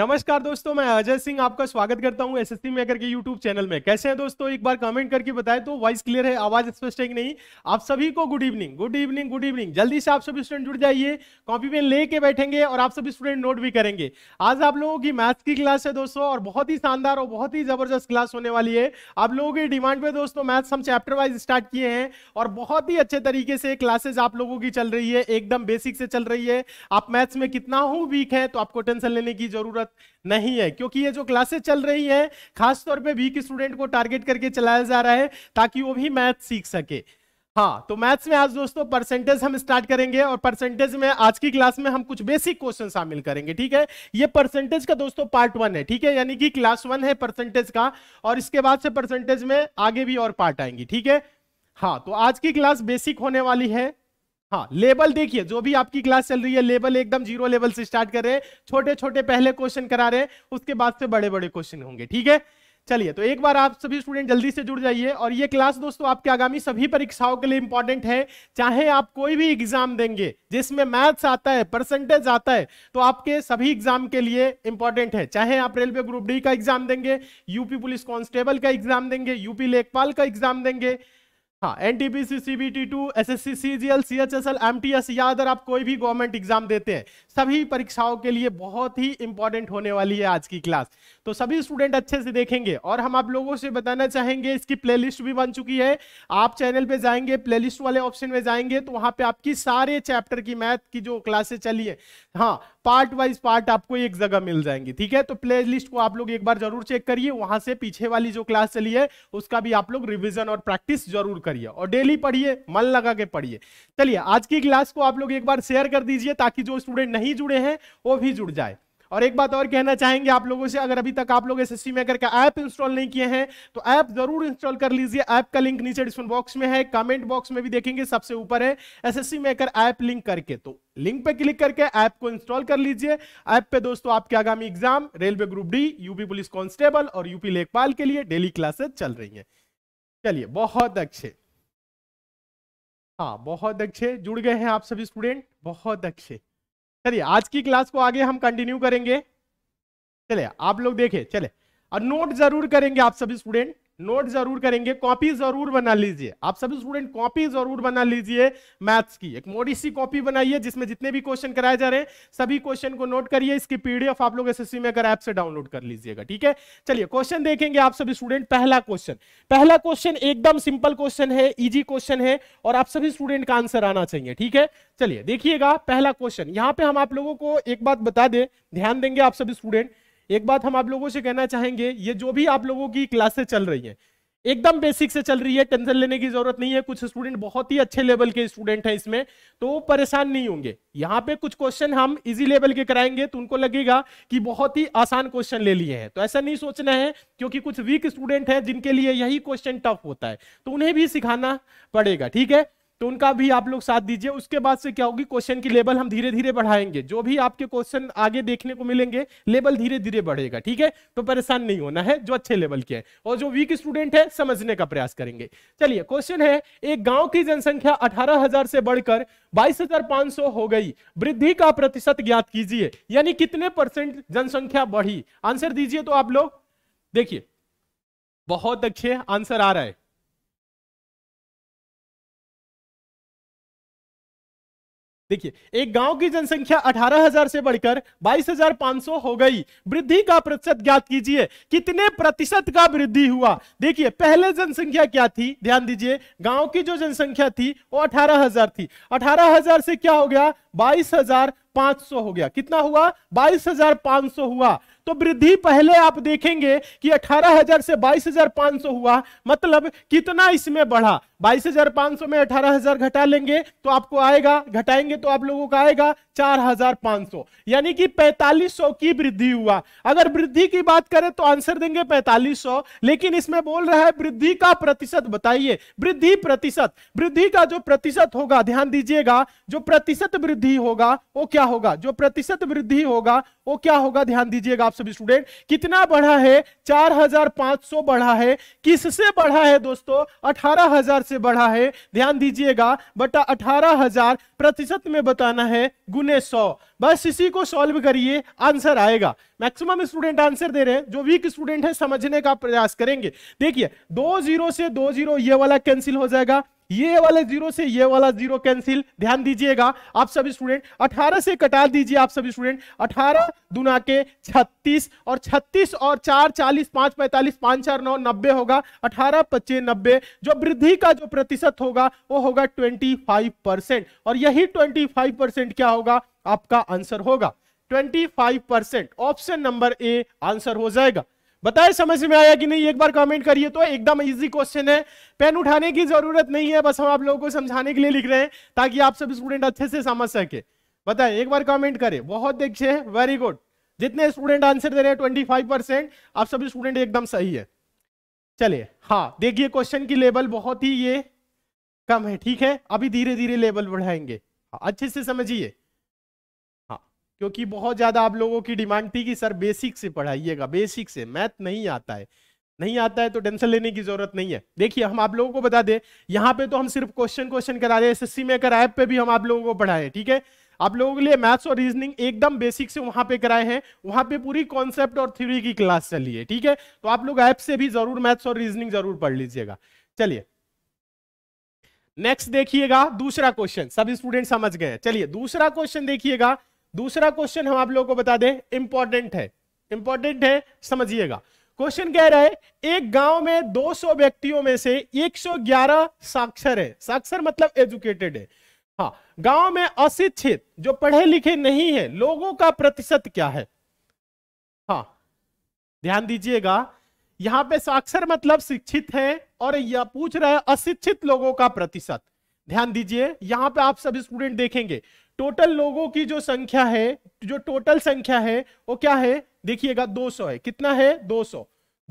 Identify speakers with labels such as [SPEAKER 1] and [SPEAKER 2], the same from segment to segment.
[SPEAKER 1] नमस्कार दोस्तों मैं अजय सिंह आपका स्वागत करता हूं एसएससी मेकर के यूट्यूब चैनल में कैसे हैं दोस्तों एक बार कमेंट करके बताएं तो वॉइस क्लियर है आवाज स्पष्ट है कि नहीं आप सभी को good evening good evening good evening जल्दी से आप सभी स्टूडेंट जुड़ जाइए कॉपी पेन लेके बैठेंगे और आप सभी स्टूडेंट नोट भी करेंगे आज आप लोगों की मैथ्स की क्लास है दोस्तों और बहुत ही शानदार और बहुत ही जबरदस्त क्लास होने वाली है आप लोगों की डिमांड पे दोस्तों मैथ्स हम चैप्टर वाइज स्टार्ट किए हैं और बहुत ही अच्छे तरीके से क्लासेज आप लोगों की चल रही है एकदम बेसिक से चल रही है आप मैथ्स में कितना हूँ वीक है तो आपको टेंशन लेने की जरूरत जरूरत नहीं है क्योंकि ये जो क्लासेस चल रही है खासतौर पर वीक स्टूडेंट को टारगेट करके चलाया जा रहा है ताकि वो भी मैथ सीख सके हाँ तो मैथ्स में आज दोस्तों परसेंटेज हम स्टार्ट करेंगे और परसेंटेज में आज की क्लास में हम कुछ बेसिक क्वेश्चन शामिल करेंगे ठीक है ये परसेंटेज का दोस्तों पार्ट वन है ठीक है यानी कि क्लास वन है परसेंटेज का और इसके बाद से परसेंटेज में आगे भी और पार्ट आएंगे ठीक है हाँ तो आज की क्लास बेसिक होने वाली है हाँ लेबल देखिए जो भी आपकी क्लास चल रही है लेबल एकदम जीरो लेवल से स्टार्ट कर रहे हैं छोटे छोटे पहले क्वेश्चन करा रहे हैं उसके बाद से बड़े बड़े क्वेश्चन होंगे ठीक है चलिए तो एक बार आप सभी स्टूडेंट जल्दी से जुड़ जाइए और ये क्लास दोस्तों आपके आगामी सभी परीक्षाओं के लिए इंपॉर्टेंट है चाहे आप कोई भी एग्जाम देंगे जिसमें मैथ्स आता है परसेंटेज आता है तो आपके सभी एग्जाम के लिए इंपॉर्टेंट है चाहे आप रेलवे ग्रुप डी का एग्जाम देंगे यूपी पुलिस कांस्टेबल का एग्जाम देंगे यूपी लेखपाल का एग्जाम देंगे हाँ N T P C C B T two S S C C G L C H S L M T S या other आप कोई भी गवर्नमेंट एग्जाम देते हैं सभी परीक्षाओं के लिए बहुत ही इंपॉर्टेंट होने वाली है आज की क्लास तो सभी स्टूडेंट अच्छे से देखेंगे और हम आप लोगों से बताना चाहेंगे इसकी प्लेलिस्ट भी बन चुकी है आप चैनल पे जाएंगे प्लेलिस्ट वाले ऑप्शन में जाएंगे तो वहाँ पे आपकी सारे चैप्टर की मैथ की जो क्लासेस चली है हाँ पार्ट वाइज पार्ट आपको एक जगह मिल जाएंगी ठीक है तो प्ले लिस्ट को आप लोग एक बार जरूर चेक करिए वहां से पीछे वाली जो क्लास चली है उसका भी आप लोग रिविजन और प्रैक्टिस जरूर करिए और डेली पढ़िए मन लगा के पढ़िए चलिए आज की क्लास को आप लोग एक बार शेयर कर दीजिए ताकि जो स्टूडेंट नहीं जुड़े हैं वो भी जुड़ जाए और एक बात और कहना चाहेंगे आप लोगों से अगर अभी तक आप लोग एस एस सी मेकर का ऐप इंस्टॉल नहीं किए हैं तो ऐप जरूर इंस्टॉल कर लीजिए ऐप का लिंक नीचे डिस्क्रिप्शन बॉक्स में है कमेंट बॉक्स में भी देखेंगे सबसे ऊपर है S S C maker app link करके तो लिंक पे क्लिक करके ऐप को इंस्टॉल कर लीजिए ऐप पे दोस्तों आपके आगामी exam railway group D UP police constable और यूपी लेखपाल के लिए डेली क्लासेस चल रही है चलिए बहुत अच्छे हाँ बहुत अच्छे जुड़ गए हैं आप सभी स्टूडेंट बहुत अच्छे चलिए आज की क्लास को आगे हम कंटिन्यू करेंगे चलिए आप लोग देखे चले और नोट जरूर करेंगे आप सभी स्टूडेंट नोट जरूर करेंगे कॉपी जरूर बना लीजिए आप सभी स्टूडेंट कॉपी जरूर बना लीजिए मैथ्स की एक मोडी सी कॉपी बनाइए जिसमें जितने भी क्वेश्चन कराए जा रहे हैं सभी क्वेश्चन को नोट करिए इसकी पीडीएफ आप लोग एसएससी मेकर ऐप से डाउनलोड कर लीजिएगा ठीक है चलिए क्वेश्चन देखेंगे आप सभी स्टूडेंट पहला क्वेश्चन पहला क्वेश्चन एकदम सिंपल क्वेश्चन है इजी क्वेश्चन है और आप सभी स्टूडेंट का आंसर आना चाहिए ठीक है चलिए देखिएगा पहला क्वेश्चन यहाँ पे हम आप लोगों को एक बात बता दें ध्यान देंगे आप सभी स्टूडेंट एक बात हम आप लोगों से कहना चाहेंगे ये जो भी आप लोगों की क्लासेस चल रही हैं एकदम बेसिक से चल रही है टेंशन लेने की जरूरत नहीं है कुछ स्टूडेंट बहुत ही अच्छे लेवल के स्टूडेंट हैं इसमें तो परेशान नहीं होंगे यहाँ पे कुछ क्वेश्चन हम इजी लेवल के कराएंगे तो उनको लगेगा कि बहुत ही आसान क्वेश्चन ले लिए हैं तो ऐसा नहीं सोचना है क्योंकि कुछ वीक स्टूडेंट है जिनके लिए यही क्वेश्चन टफ होता है तो उन्हें भी सिखाना पड़ेगा ठीक है तो उनका भी आप लोग साथ दीजिए उसके बाद से क्या होगी क्वेश्चन की लेवल हम धीरे धीरे बढ़ाएंगे जो भी आपके क्वेश्चन आगे देखने को मिलेंगे लेवल धीरे धीरे बढ़ेगा ठीक है तो परेशान नहीं होना है जो अच्छे लेवल के हैं और जो वीक स्टूडेंट है समझने का प्रयास करेंगे चलिए क्वेश्चन है एक गांव की जनसंख्या अठारह से बढ़कर बाईस हो गई वृद्धि का प्रतिशत ज्ञात कीजिए यानी कितने परसेंट जनसंख्या बढ़ी आंसर दीजिए तो आप लोग देखिए बहुत अच्छे आंसर आ रहा है देखिए एक गांव की जनसंख्या 18,000 से बढ़कर 22,500 हो गई वृद्धि का प्रतिशत ज्ञात कीजिए कितने प्रतिशत का वृद्धि हुआ देखिए पहले जनसंख्या क्या थी ध्यान दीजिए गांव की जो जनसंख्या थी वो 18,000 थी 18,000 से क्या हो गया 22,500 हो गया कितना हुआ 22,500 हुआ तो वृद्धि पहले आप देखेंगे कि 18,000 से 22,500 हुआ मतलब कितना इसमें बढ़ा 22,500 में 18,000 घटा लेंगे तो आपको आएगा घटाएंगे तो आप लोगों का आएगा 4,500 यानी कि 4500 की वृद्धि हुआ अगर वृद्धि की बात करें तो आंसर देंगे 4500 लेकिन इसमें बोल रहा है वृद्धि का प्रतिशत बताइए वृद्धि प्रतिशत वृद्धि का जो प्रतिशत होगा ध्यान दीजिएगा जो प्रतिशत वृद्धि होगा वो क्या होगा जो प्रतिशत वृद्धि होगा वो क्या होगा ध्यान दीजिएगा आप सभी स्टूडेंट कितना बढ़ा है 4,500 बढ़ा है किससे बढ़ा है दोस्तों 18,000 से बढ़ा है ध्यान दीजिएगा बटा 18,000 प्रतिशत में बताना है गुने 100 बस इसी को सॉल्व करिए आंसर आएगा मैक्सिमम स्टूडेंट आंसर दे रहे हैं जो वीक स्टूडेंट है समझने का प्रयास करेंगे देखिए दो जीरो से दो जीरो ये वाला कैंसिल हो जाएगा ये वाला जीरो से ये वाला जीरो कैंसिल ध्यान दीजिएगा आप सब स्टूडेंट 18 से कटा दीजिए आप सब स्टूडेंट 18 दुना के 36 और 36 और 4 40 5 45 पांच चार नौ नब्बे होगा 18 पच्चीस नब्बे जो वृद्धि का जो प्रतिशत होगा वो होगा 25 परसेंट और यही 25 परसेंट क्या होगा आपका आंसर होगा 25 percent option number A answer हो जाएगा बताए समझ में आया कि नहीं एक बार कमेंट करिए तो एकदम इजी क्वेश्चन है पेन उठाने की जरूरत नहीं है बस हम आप लोगों को समझाने के लिए लिख रहे हैं ताकि आप सब स्टूडेंट अच्छे से समझ सके बताए एक बार कमेंट करें बहुत देखिए वेरी गुड जितने स्टूडेंट आंसर दे रहे हैं ट्वेंटी फाइव परसेंट आप सभी स्टूडेंट एकदम सही है चलिए हाँ देखिए क्वेश्चन की लेवल बहुत ही ये कम है ठीक है अभी धीरे धीरे लेवल बढ़ाएंगे हाँ, अच्छे से समझिए क्योंकि बहुत ज़्यादा आप लोगों की डिमांड थी कि सर बेसिक से पढ़ाइएगा बेसिक से मैथ नहीं आता है नहीं आता है तो टेंशन लेने की जरूरत नहीं है देखिए हम आप लोगों को बता दें यहाँ पे तो हम सिर्फ क्वेश्चन क्वेश्चन करा रहे हैं एसएससी मेकर ऐप पे भी हम आप लोगों को पढ़ाए ठीक है आप लोगों के लिए मैथ्स और रीजनिंग एकदम बेसिक से वहां पे कराए हैं वहां पे पूरी कॉन्सेप्ट और थ्योरी की क्लास चली है ठीक है तो आप लोग ऐप से भी जरूर मैथ्स और रीजनिंग जरूर पढ़ लीजिएगा चलिए नेक्स्ट देखिएगा दूसरा क्वेश्चन सब स्टूडेंट समझ गए चलिए दूसरा क्वेश्चन देखिएगा दूसरा क्वेश्चन हम आप लोगों को बता दें इंपॉर्टेंट है इंपॉर्टेंट है समझिएगा क्वेश्चन कह रहा है एक गांव में 200 व्यक्तियों में से 111 साक्षर है साक्षर मतलब एजुकेटेड है हाँ गांव में अशिक्षित जो पढ़े लिखे नहीं है लोगों का प्रतिशत क्या है हाँ ध्यान दीजिएगा यहां पे साक्षर मतलब शिक्षित है और यह पूछ रहा है अशिक्षित लोगों का प्रतिशत ध्यान दीजिए यहां पे आप सब स्टूडेंट देखेंगे टोटल लोगों की जो संख्या है जो टोटल संख्या है वो क्या है देखिएगा 200 है कितना है 200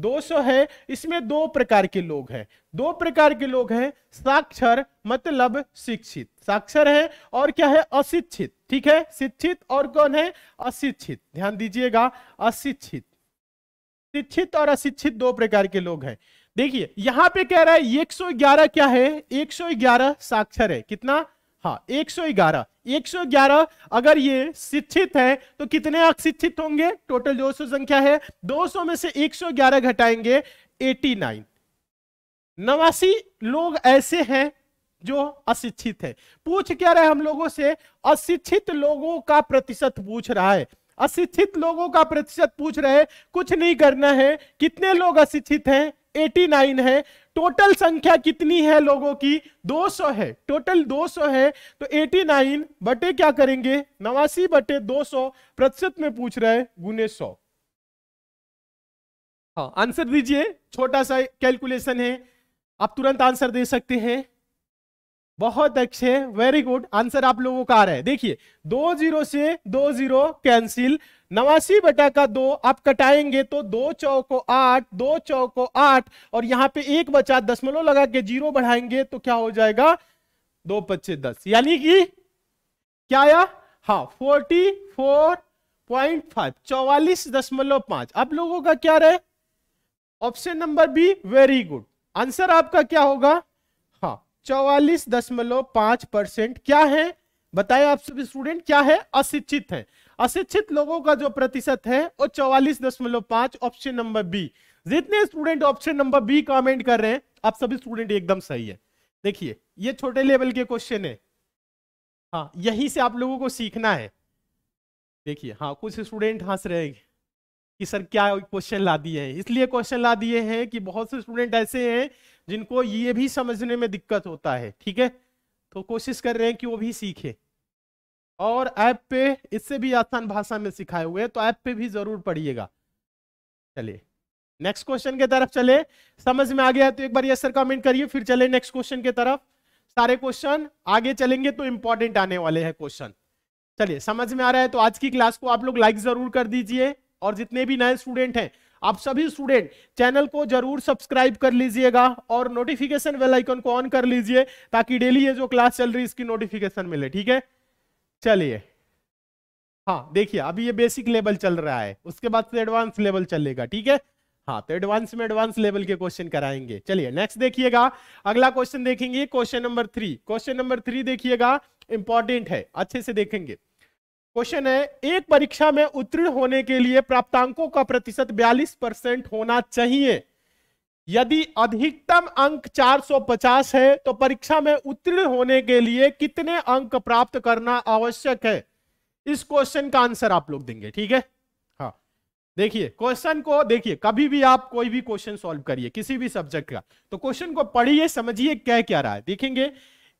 [SPEAKER 1] 200 है इसमें दो प्रकार के लोग हैं दो प्रकार के लोग हैं साक्षर मतलब शिक्षित साक्षर है और क्या है अशिक्षित ठीक है शिक्षित और कौन है अशिक्षित ध्यान दीजिएगा अशिक्षित शिक्षित और अशिक्षित दो प्रकार के लोग हैं देखिए यहां पे कह रहा है 111 क्या है 111 साक्षर है कितना हाँ एक एक सौ ग्यारह सौ ग्यारह अगर ये शिक्षित है तो कितने अशिक्षित होंगे टोटल दो सौ संख्या है दो सौ में से एक सौ ग्यारह घटाएंगे एटी नाइन नवासी लोग ऐसे हैं जो अशिक्षित है पूछ क्या रहे हम लोगों से अशिक्षित लोगों का प्रतिशत पूछ रहा है अशिक्षित लोगों का प्रतिशत पूछ रहे कुछ नहीं करना है कितने लोग अशिक्षित हैं 89 है टोटल संख्या कितनी है लोगों की 200 है टोटल 200 है तो 89 बटे क्या करेंगे नवासी बटे 200 प्रतिशत में पूछ रहे हैं गुने सौ हाँ आंसर दीजिए छोटा सा कैलकुलेशन है आप तुरंत आंसर दे सकते हैं बहुत अच्छे वेरी गुड आंसर आप लोगों का आ रहा है देखिए दो जीरो से दो जीरो कैंसिल नवासी बटा का दो आप कटाएंगे तो दो चौ को आठ दो को आठ और यहां पे एक बचा दशमलव लगा के जीरो बढ़ाएंगे तो क्या हो जाएगा दो पच्चे दस यानी कि क्या आया हा फोर्टी फोर पॉइंट फाइव चौवालीस दशमलव पांच आप लोगों का क्या रहे option number B very good answer आपका क्या होगा हा चौवालीस दशमलव पांच परसेंट क्या है बताए आप सभी स्टूडेंट क्या है अशिक्षित है अशिक्षित लोगों का जो प्रतिशत है वो चौवालीस दशमलव पांच ऑप्शन नंबर बी जितने student option number B comment कर रहे हैं आप सभी स्टूडेंट एकदम सही है देखिए ये छोटे लेवल के क्वेश्चन है हाँ यहीं से आप लोगों को सीखना है देखिए हाँ कुछ स्टूडेंट हंस रहे हैं कि सर क्या क्वेश्चन ला दिए हैं इसलिए क्वेश्चन ला दिए हैं कि बहुत से स्टूडेंट ऐसे हैं जिनको ये भी समझने में दिक्कत होता है ठीक है तो कोशिश कर रहे हैं कि वो भी सीखे और ऐप पे इससे भी आसान भाषा में सिखाए हुए हैं तो ऐप पे भी जरूर पढ़िएगा चलिए नेक्स्ट क्वेश्चन के तरफ चले समझ में आ गया तो एक बार ये सर कमेंट करिए फिर चले नेक्स्ट क्वेश्चन के तरफ सारे क्वेश्चन आगे चलेंगे तो इंपॉर्टेंट आने वाले हैं क्वेश्चन चलिए समझ में आ रहा है तो आज की क्लास को आप लोग लाइक जरूर कर दीजिए और जितने भी नए स्टूडेंट हैं आप सभी स्टूडेंट चैनल को जरूर सब्सक्राइब कर लीजिएगा और नोटिफिकेशन बेल आइकन को ऑन कर लीजिए ताकि डेली ये जो क्लास चल रही है इसकी नोटिफिकेशन मिले ठीक है चलिए हाँ देखिए अभी ये बेसिक लेवल चल रहा है उसके बाद से एडवांस लेवल चलेगा ठीक है हाँ तो एडवांस में एडवांस लेवल के क्वेश्चन कराएंगे चलिए नेक्स्ट देखिएगा अगला क्वेश्चन देखेंगे question number three question number three देखिएगा इंपॉर्टेंट है अच्छे से देखेंगे क्वेश्चन है एक परीक्षा में उत्तीर्ण होने के लिए प्राप्तांकों का प्रतिशत 42 परसेंट होना चाहिए यदि अधिकतम अंक 450 है तो परीक्षा में उत्तीर्ण होने के लिए कितने अंक प्राप्त करना आवश्यक है इस क्वेश्चन का आंसर आप लोग देंगे ठीक है हाँ देखिए क्वेश्चन को देखिए कभी भी आप कोई भी क्वेश्चन सॉल्व करिए किसी भी सब्जेक्ट का तो क्वेश्चन को पढ़िए समझिए क्या क्या रहा है देखेंगे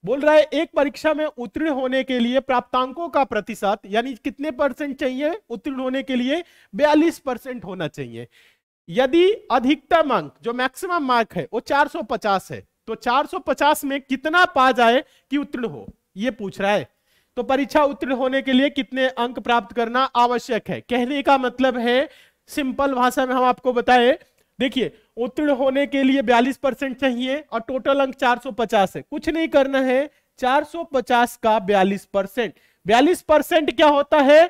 [SPEAKER 1] बोल रहा है एक परीक्षा में उत्तीर्ण होने के लिए प्राप्तांकों का प्रतिशत यानी कितने परसेंट चाहिए उत्तीर्ण होने के लिए 42 परसेंट होना चाहिए यदि अधिकतम अंक जो मैक्सिमम मार्क है वो 450 है तो 450 में कितना पा जाए कि उत्तीर्ण हो ये पूछ रहा है तो परीक्षा उत्तीर्ण होने के लिए कितने अंक प्राप्त करना आवश्यक है कहने का मतलब है सिंपल भाषा में हम आपको बताएं देखिए उत्तीर्ण होने के लिए 42 परसेंट चाहिए और टोटल अंक 450 है कुछ नहीं करना है 450 का 42 परसेंट बयालीस परसेंट क्या होता है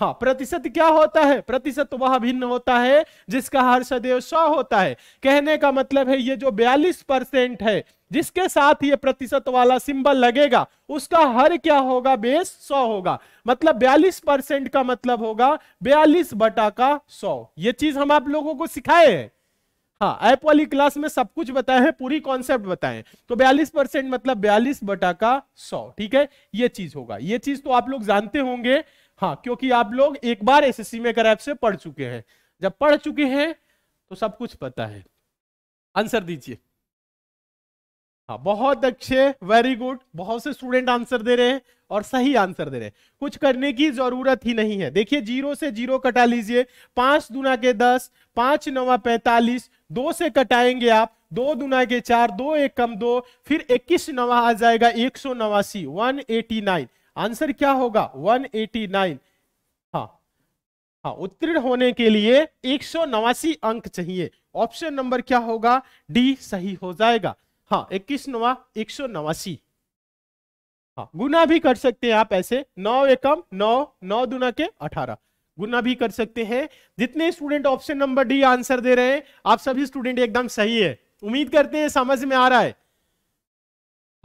[SPEAKER 1] हाँ प्रतिशत क्या होता है प्रतिशत वह भिन्न होता है जिसका हर सदैव सौ होता है कहने का मतलब है ये जो बयालीस परसेंट है जिसके साथ ये प्रतिशत वाला सिंबल लगेगा उसका हर क्या होगा बेस सौ होगा मतलब बयालीस परसेंट का मतलब होगा बयालीस बटा का सौ ये चीज हम आप लोगों को सिखाए हैं हाँ ऐप वाली क्लास में सब कुछ बताए हैं पूरी कॉन्सेप्ट बताए तो 42 परसेंट मतलब 42 बटा का 100 ठीक है ये चीज होगा ये चीज तो आप लोग जानते होंगे हाँ क्योंकि आप लोग एक बार एसएससी में ऐप से पढ़ चुके हैं जब पढ़ चुके हैं तो सब कुछ पता है आंसर दीजिए हाँ बहुत अच्छे वेरी गुड बहुत से स्टूडेंट आंसर दे रहे हैं और सही आंसर दे रहे हैं कुछ करने की जरूरत ही नहीं है देखिए जीरो से जीरो कटा लीजिए पांच दुना के दस पांच नवा पैंतालीस दो से कटाएंगे आप दो दुना के चार दो एक कम दो फिर इक्कीस नवा आ जाएगा एक सौ नवासी वन एटी नाइन आंसर क्या होगा वन एटी नाइन हाँ हाँ उत्तीर्ण होने के लिए एक सौ नवासी अंक चाहिए ऑप्शन नंबर क्या होगा डी सही हो जाएगा हाँ इक्कीस नवा एक सौ नवासी हाँ गुना भी कर सकते हैं आप ऐसे नौ एकम नौ नौ दुना के अठारह गुना भी कर सकते हैं जितने student option number D answer दे रहे हैं आप सभी स्टूडेंट एकदम सही है उम्मीद करते हैं समझ में आ रहा है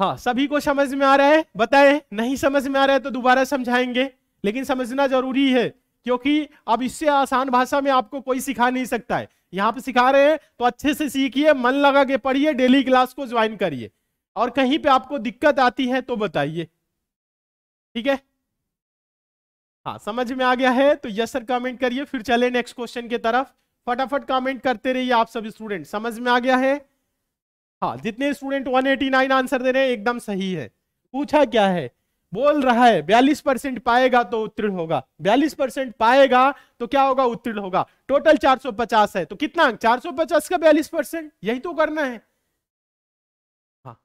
[SPEAKER 1] हाँ सभी को समझ में आ रहा है बताए नहीं समझ में आ रहा है तो दोबारा समझाएंगे लेकिन समझना जरूरी है क्योंकि अब इससे आसान भाषा में आपको कोई सिखा नहीं सकता है यहाँ पे सिखा रहे हैं तो अच्छे से सीखिए मन लगा के पढ़िए डेली क्लास को ज्वाइन करिए और कहीं पे आपको दिक्कत आती है तो बताइए ठीक है हाँ समझ में आ गया है तो यस सर कमेंट करिए फिर चले नेक्स्ट क्वेश्चन की तरफ फटाफट कमेंट करते रहिए आप सब स्टूडेंट समझ में आ गया है हाँ जितने स्टूडेंट 189 आंसर दे रहे हैं एकदम सही है पूछा क्या है बोल रहा है बयालीस परसेंट पाएगा तो उत्तीर्ण होगा बयालीस परसेंट पाएगा तो क्या होगा उत्तीर्ण होगा टोटल 450 है तो कितना अंक 450 का बयालीस परसेंट यही तो करना है हाँ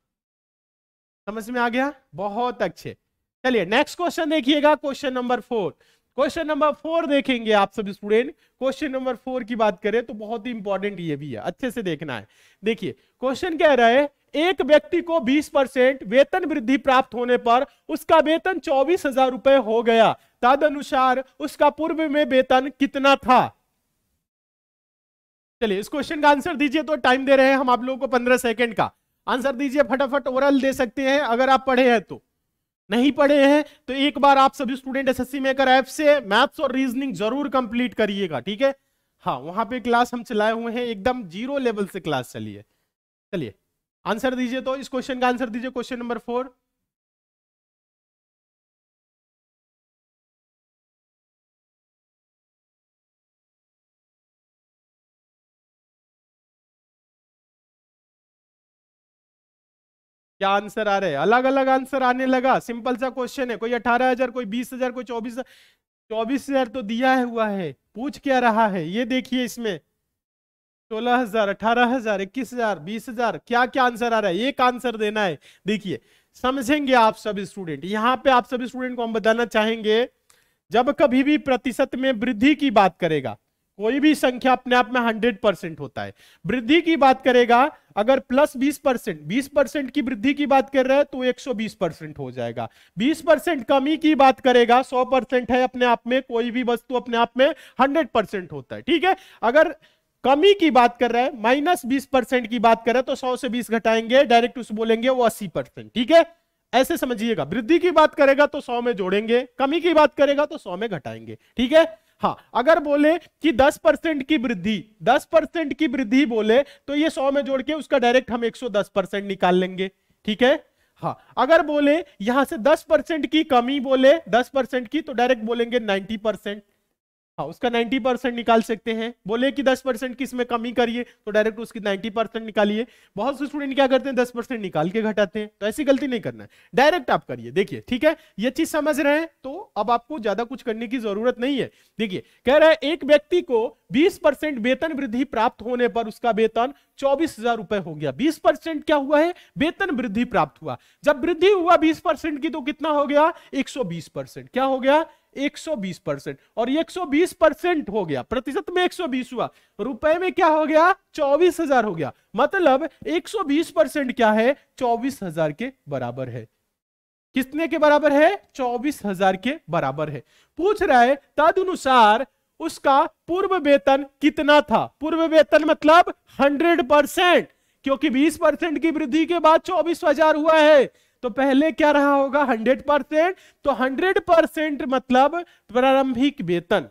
[SPEAKER 1] समझ में आ गया बहुत अच्छे चलिए नेक्स्ट क्वेश्चन देखिएगा question number four question number four देखेंगे आप सब स्टूडेंट क्वेश्चन नंबर फोर की बात करें तो बहुत ही इंपॉर्टेंट ये भी है अच्छे से देखना है देखिए क्वेश्चन कह रहा है एक व्यक्ति को 20 परसेंट वेतन वृद्धि प्राप्त होने पर उसका वेतन चौबीस हजार रुपए हो गया तद अनुसार उसका पूर्व में वेतन कितना था चलिए इस क्वेश्चन का आंसर दीजिए तो टाइम दे रहे हैं हम आप लोगों को पंद्रह सेकेंड का आंसर दीजिए फटाफट ओरल दे सकते हैं अगर आप पढ़े हैं तो नहीं पढ़े हैं तो एक बार आप सभी स्टूडेंट एस मेकर ऐप से मैथ्स और रीजनिंग जरूर कंप्लीट करिएगा ठीक है हाँ वहां पे क्लास हम चलाए हुए हैं एकदम जीरो लेवल से क्लास चलिए चलिए आंसर दीजिए तो इस क्वेश्चन का आंसर दीजिए क्वेश्चन नंबर फोर क्या आंसर आ रहे हैं अलग अलग आंसर आने लगा सिंपल सा क्वेश्चन है कोई अठारह हजार कोई बीस हजार कोई चौबीस चौबीस हजार तो दिया हुआ है पूछ क्या रहा है ये देखिए इसमें सोलह हजार अठारह हजार इक्कीस हजार बीस हजार क्या क्या आंसर आ रहा है एक आंसर देना है देखिए समझेंगे आप सब स्टूडेंट यहाँ पे आप सब स्टूडेंट को हम बताना चाहेंगे जब कभी भी प्रतिशत में वृद्धि की बात करेगा कोई भी संख्या अपने आप में हंड्रेड परसेंट होता है वृद्धि की बात करेगा अगर प्लस बीस परसेंट बीस परसेंट की वृद्धि की बात कर रहा है तो एक सौ बीस परसेंट हो जाएगा बीस परसेंट कमी की बात करेगा सौ परसेंट है अपने आप में कोई भी वस्तु अपने आप में हंड्रेड परसेंट होता है ठीक है अगर कमी की बात कर रहा है माइनस बीस परसेंट की बात कर रहा है तो सौ से बीस घटाएंगे डायरेक्ट उसे बोलेंगे वो अस्सी परसेंट ठीक है ऐसे समझिएगा वृद्धि की बात करेगा तो सौ में जोड़ेंगे कमी की बात करेगा तो सौ में घटाएंगे ठीक है हाँ अगर बोले कि 10 परसेंट की वृद्धि 10 परसेंट की वृद्धि बोले तो ये 100 में जोड़ के उसका डायरेक्ट हम 110 परसेंट निकाल लेंगे ठीक है हाँ अगर बोले यहां से 10 परसेंट की कमी बोले 10 परसेंट की तो डायरेक्ट बोलेंगे 90 परसेंट हाँ उसका 90 परसेंट निकाल सकते हैं बोले कि 10 परसेंट किस में कमी करिए तो डायरेक्ट उसकी 90 परसेंट निकालिए बहुत से स्टूडेंट क्या करते हैं 10 परसेंट निकाल के घटाते हैं तो ऐसी गलती नहीं करना है डायरेक्ट आप करिए देखिए ठीक है ये चीज समझ रहे हैं तो अब आपको ज्यादा कुछ करने की जरूरत नहीं है देखिए कह रहे हैं एक व्यक्ति को बीस वेतन वृद्धि प्राप्त होने पर उसका वेतन चौबीस हजार रुपए हो गया बीस परसेंट क्या हुआ है वेतन वृद्धि प्राप्त हुआ जब वृद्धि हुआ बीस परसेंट की तो कितना हो गया एक सौ बीस परसेंट क्या हो गया 120 परसेंट और 120 परसेंट हो गया प्रतिशत में 120 हुआ रुपए में क्या हो गया चौबीस हजार हो गया मतलब 120 परसेंट क्या है चौबीस हजार के बराबर है कितने के बराबर है चौबीस हजार के बराबर है पूछ रहा है तद अनुसार उसका पूर्व वेतन कितना था पूर्व वेतन मतलब हंड्रेड परसेंट क्योंकि बीस परसेंट की वृद्धि के बाद चौबीस हजार हुआ है तो पहले क्या रहा होगा हंड्रेड परसेंट तो हंड्रेड परसेंट मतलब प्रारंभिक वेतन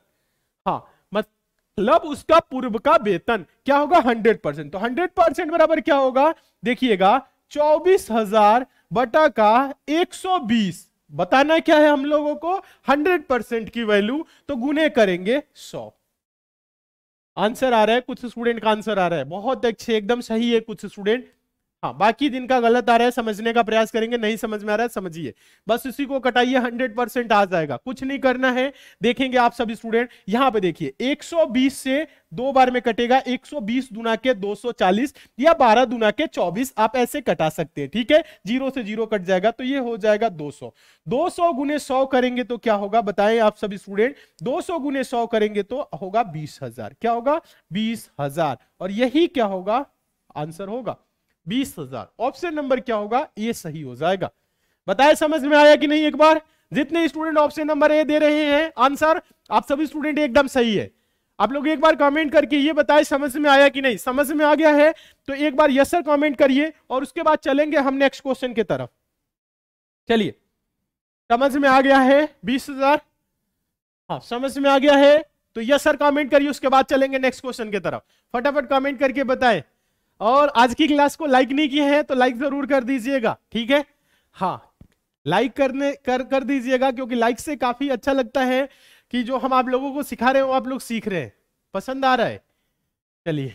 [SPEAKER 1] हाँ मतलब उसका पूर्व का वेतन क्या होगा हंड्रेड परसेंट तो हंड्रेड परसेंट बराबर क्या होगा देखिएगा चौबीस हजार बटा का एक सौ बीस बताना क्या है हम लोगों को हंड्रेड परसेंट की वैल्यू तो गुने करेंगे सौ आंसर आ रहा है कुछ स्टूडेंट का आंसर आ रहा है बहुत अच्छे एकदम सही है कुछ स्टूडेंट हाँ बाकी दिन का गलत आ रहा है समझने का प्रयास करेंगे नहीं समझ में आ रहा है समझिए बस इसी को कटाइए हंड्रेड परसेंट आ जाएगा कुछ नहीं करना है देखेंगे आप सभी स्टूडेंट यहां पे देखिए 120 से दो बार में कटेगा 120 दुना के 240 या 12 दुना के 24 आप ऐसे कटा सकते हैं ठीक है जीरो से जीरो कट जाएगा तो ये हो जाएगा 200 200 गुने सौ करेंगे तो क्या होगा बताएं आप सभी स्टूडेंट 200 गुने सौ करेंगे तो होगा बीस हजार क्या होगा बीस हजार और यही क्या होगा आंसर होगा बीस हजार ऑप्शन नंबर क्या होगा ये सही हो जाएगा बताए समझ में आया कि नहीं एक बार जितने स्टूडेंट ऑप्शन नंबर ए दे रहे हैं आंसर आप सभी स्टूडेंट एकदम सही है आप लोग एक बार कमेंट करके ये बताएं समझ में आया कि नहीं समझ में आ गया है तो एक बार यस सर कमेंट करिए और उसके बाद चलेंगे हम नेक्स्ट क्वेश्चन की तरफ चलिए समझ में आ गया है बीस हजार हाँ समझ में आ गया है तो यस सर कमेंट करिए उसके बाद चलेंगे नेक्स्ट क्वेश्चन की तरफ फटाफट कमेंट करके बताएं और आज की क्लास को लाइक नहीं किया है तो लाइक जरूर कर दीजिएगा ठीक है हाँ लाइक करने कर कर दीजिएगा क्योंकि लाइक से काफी अच्छा लगता है कि जो हम आप लोगों को सिखा रहे हो आप लोग सीख रहे हैं पसंद आ रहा है चलिए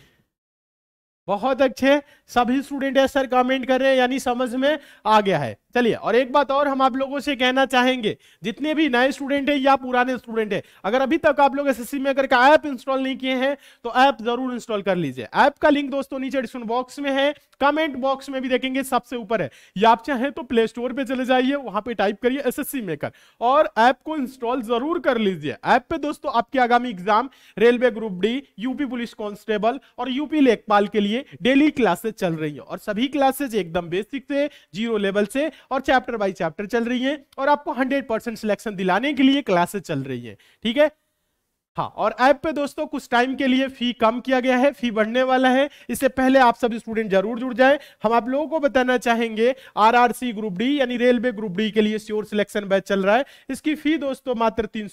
[SPEAKER 1] बहुत अच्छे सभी स्टूडेंट है सर कमेंट कर रहे हैं यानी समझ में आ गया है चलिए और एक बात और हम आप लोगों से कहना चाहेंगे जितने भी नए स्टूडेंट हैं या पुराने स्टूडेंट हैं अगर अभी तक आप लोग एसएससी में करके ऐप इंस्टॉल नहीं किए हैं तो ऐप जरूर इंस्टॉल कर लीजिए ऐप का लिंक दोस्तों नीचे डिस्क्रिप्शन बॉक्स में है कमेंट बॉक्स में भी देखेंगे सबसे ऊपर है या आप चाहें तो प्ले स्टोर पर चले जाइए वहां पर टाइप करिए एस एस और ऐप को इंस्टॉल जरूर कर लीजिए ऐप पे दोस्तों आपके आगामी exam railway group D UP police constable और यूपी लेखपाल के लिए डेली क्लासेस चल रही है और सभी क्लासेज एकदम बेसिक से जीरो लेवल से और चैप्टर बाई चैप्टर चल रही है और आपको हंड्रेड परसेंट सिलेक्शन दिलाने के लिए क्लासेस चल रही है ठीक है हाँ और ऐप पे दोस्तों कुछ टाइम के लिए फी कम किया गया है फी बढ़ने वाला है इससे पहले आप सब स्टूडेंट जरूर जुड़ जाएं हम आप लोगों को बताना चाहेंगे आरआरसी ग्रुप डी यानी रेलवे ग्रुप डी के लिए श्योर सिलेक्शन बैच चल रहा है इसकी फी दोस्तों मात्र तीन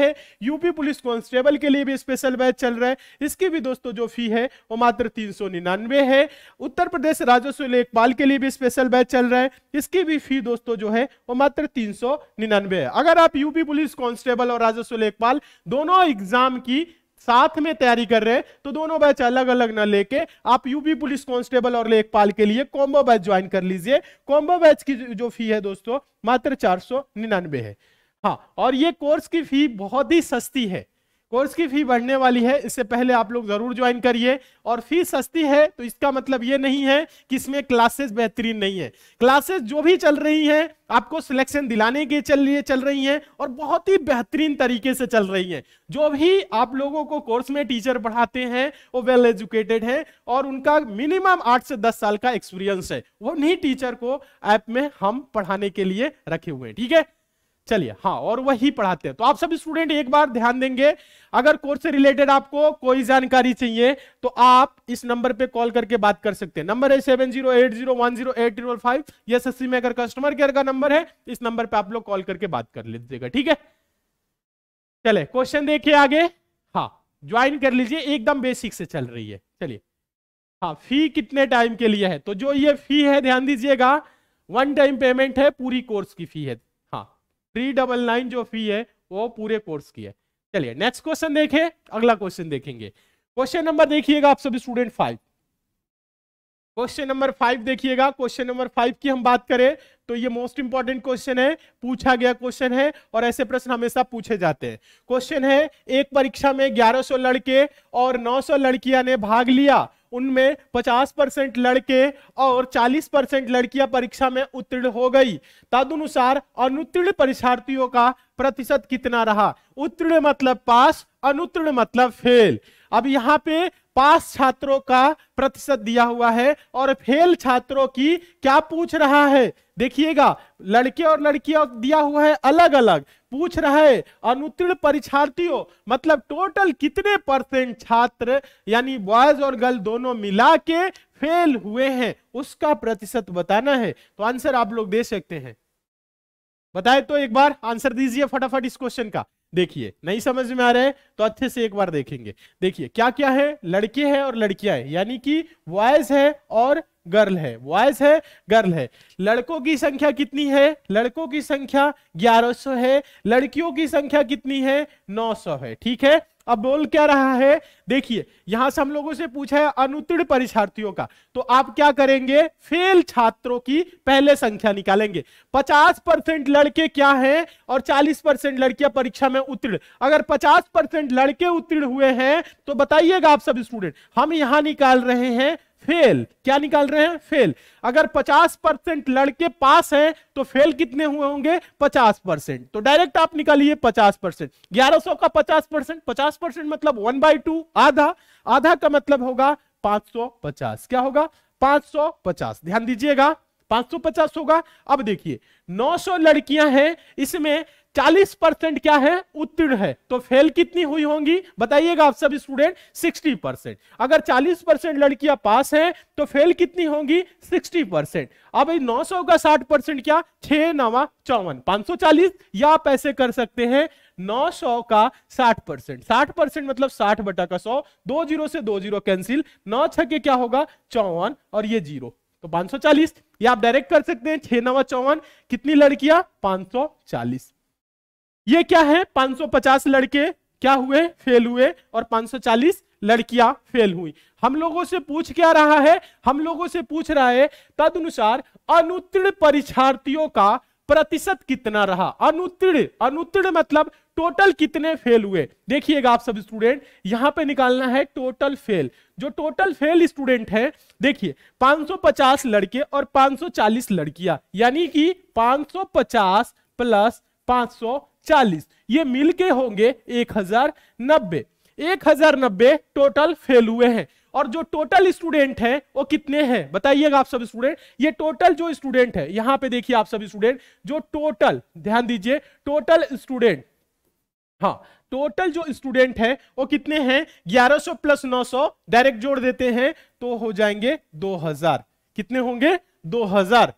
[SPEAKER 1] है यूपी पुलिस कॉन्स्टेबल के लिए भी स्पेशल बैच चल रहा है इसकी भी दोस्तों जो फी है वो मात्र तीन है उत्तर प्रदेश राजस्व लेखपाल के लिए भी स्पेशल बैच चल रहा है इसकी भी फी दोस्तों जो है वो मात्र तीन है अगर आप यूपी पुलिस कॉन्स्टेबल और राजस्व लेखपाल दोनों एग्जाम की साथ में तैयारी कर रहे हैं तो दोनों बैच अलग अलग ना लेके आप यूपी पुलिस कांस्टेबल और लेखपाल के लिए कॉम्बो बैच ज्वाइन कर लीजिए कॉम्बो बैच की जो फी है दोस्तों मात्र चार है हाँ और ये कोर्स की फी बहुत ही सस्ती है कोर्स की फ़ी बढ़ने वाली है इससे पहले आप लोग ज़रूर ज्वाइन करिए और फीस सस्ती है तो इसका मतलब ये नहीं है कि इसमें क्लासेस बेहतरीन नहीं है क्लासेस जो भी चल रही हैं आपको सिलेक्शन दिलाने के चल लिए चल रही हैं और बहुत ही बेहतरीन तरीके से चल रही हैं जो भी आप लोगों को कोर्स में टीचर पढ़ाते हैं वो वेल एजुकेटेड है और उनका मिनिमम आठ से दस साल का एक्सपीरियंस है नहीं टीचर को ऐप में हम पढ़ाने के लिए रखे हुए हैं ठीक है चलिए हाँ और वही पढ़ाते हैं तो आप सभी स्टूडेंट एक बार ध्यान देंगे अगर कोर्स से रिलेटेड आपको कोई जानकारी चाहिए तो आप इस नंबर पे कॉल करके बात कर सकते हैं नंबर है seven zero eight zero one zero eight triple five ये में अगर कस्टमर केयर का नंबर है इस नंबर पे आप लोग कॉल करके बात कर लीजिएगा ठीक है चले क्वेश्चन देखिए आगे हाँ ज्वाइन कर लीजिए एकदम बेसिक से चल रही है चलिए हाँ फी कितने टाइम के लिए है तो जो ये फी है ध्यान दीजिएगा वन टाइम पेमेंट है पूरी कोर्स की फी है थ्री डबल नाइन जो फी है वो पूरे कोर्स की है चलिए नेक्स्ट क्वेश्चन देखें अगला क्वेश्चन देखेंगे क्वेश्चन नंबर देखिएगा आप सभी student five question number five देखिएगा क्वेश्चन नंबर फाइव की हम बात करें तो ये मोस्ट इंपॉर्टेंट क्वेश्चन है पूछा गया क्वेश्चन है और ऐसे प्रश्न हमेशा पूछे जाते हैं क्वेश्चन है एक परीक्षा में 1100 लड़के और 900 लड़कियां ने भाग लिया उनमें 50 परसेंट लड़के और 40 परसेंट लड़कियां परीक्षा में उत्तीर्ण हो गई तदनुसार अनुत्तीर्ण परीक्षार्थियों का प्रतिशत कितना रहा उत्तीर्ण मतलब पास अनुत्तीर्ण मतलब फेल अब यहाँ पे पास छात्रों का प्रतिशत दिया हुआ है और फेल छात्रों की क्या पूछ रहा है देखिएगा लड़के और लड़कियों दिया हुआ है अलग अलग पूछ रहा है अनुत्तीर्ण परीक्षार्थियों मतलब टोटल कितने परसेंट छात्र यानी बॉयज और गर्ल दोनों मिला के फेल हुए हैं उसका प्रतिशत बताना है तो आंसर आप लोग दे सकते हैं बताए तो एक बार आंसर दीजिए फटाफट इस क्वेश्चन का देखिए नहीं समझ में आ रहा है तो अच्छे से एक बार देखेंगे देखिए क्या क्या है लड़के हैं और लड़कियां हैं यानी कि वॉयज है और गर्ल है वॉयज है गर्ल है लड़कों की संख्या कितनी है लड़कों की संख्या 1100 है लड़कियों की संख्या कितनी है 900 है ठीक है अब बोल क्या रहा है देखिए यहां से हम लोगों से पूछा है अनुत्तीर्ण परीक्षार्थियों का तो आप क्या करेंगे फेल छात्रों की पहले संख्या निकालेंगे 50 परसेंट लड़के क्या हैं और 40 परसेंट लड़कियां परीक्षा में उत्तीर्ण अगर 50 परसेंट लड़के उत्तीर्ण हुए हैं तो बताइएगा आप सब स्टूडेंट हम यहां निकाल रहे हैं फेल क्या निकाल रहे हैं फेल अगर 50 परसेंट लड़के पास हैं तो फेल कितने हुए होंगे 50 परसेंट तो डायरेक्ट आप निकालिए 50 परसेंट ग्यारह का 50 परसेंट पचास परसेंट मतलब वन बाई टू आधा आधा का मतलब होगा 550 क्या होगा 550 ध्यान दीजिएगा 550 होगा अब देखिए 900 लड़कियां हैं इसमें चालीस परसेंट क्या है उत्तीर्ण है तो फेल कितनी हुई होंगी बताइएगा आप सब स्टूडेंट सिक्सटी परसेंट अगर चालीस परसेंट लड़कियां पास हैं तो फेल कितनी होंगी सिक्सटी परसेंट अब नौ सौ का साठ परसेंट क्या छह नवा चौवन पांच सौ चालीस या आप ऐसे कर सकते हैं 900 का 60 परसेंट साठ परसेंट मतलब 60 बटा का 100 दो जीरो से दो जीरो कैंसिल नौ छके क्या होगा चौवन और ये जीरो तो 540 ये आप डायरेक्ट कर सकते हैं छह नवा चौवन कितनी लड़कियां 540 ये क्या है 550 लड़के क्या हुए फेल हुए और 540 लड़कियां फेल हुई हम लोगों से पूछ क्या रहा है हम लोगों से पूछ रहा है तदनुसार अनुत्तीर्ण परीक्षार्थियों का प्रतिशत कितना रहा अनुत्तीर्ण अनुत्तीर्ण मतलब टोटल कितने फेल हुए देखिएगा आप सब स्टूडेंट यहां पे निकालना है टोटल फेल जो टोटल फेल स्टूडेंट है देखिए 550 लड़के और 540 लड़कियां यानी कि 550 प्लस चालीस ये मिलके होंगे एक हजार नब्बे एक हजार नब्बे टोटल फेल हुए हैं और जो टोटल स्टूडेंट है वो कितने हैं बताइएगा आप सभी स्टूडेंट ये टोटल जो स्टूडेंट है यहां पे देखिए आप सब स्टूडेंट जो टोटल ध्यान दीजिए टोटल स्टूडेंट हाँ टोटल जो स्टूडेंट है वो कितने हैं 1100 प्लस 900 डायरेक्ट जोड़ देते हैं तो हो जाएंगे 2000 कितने होंगे 2000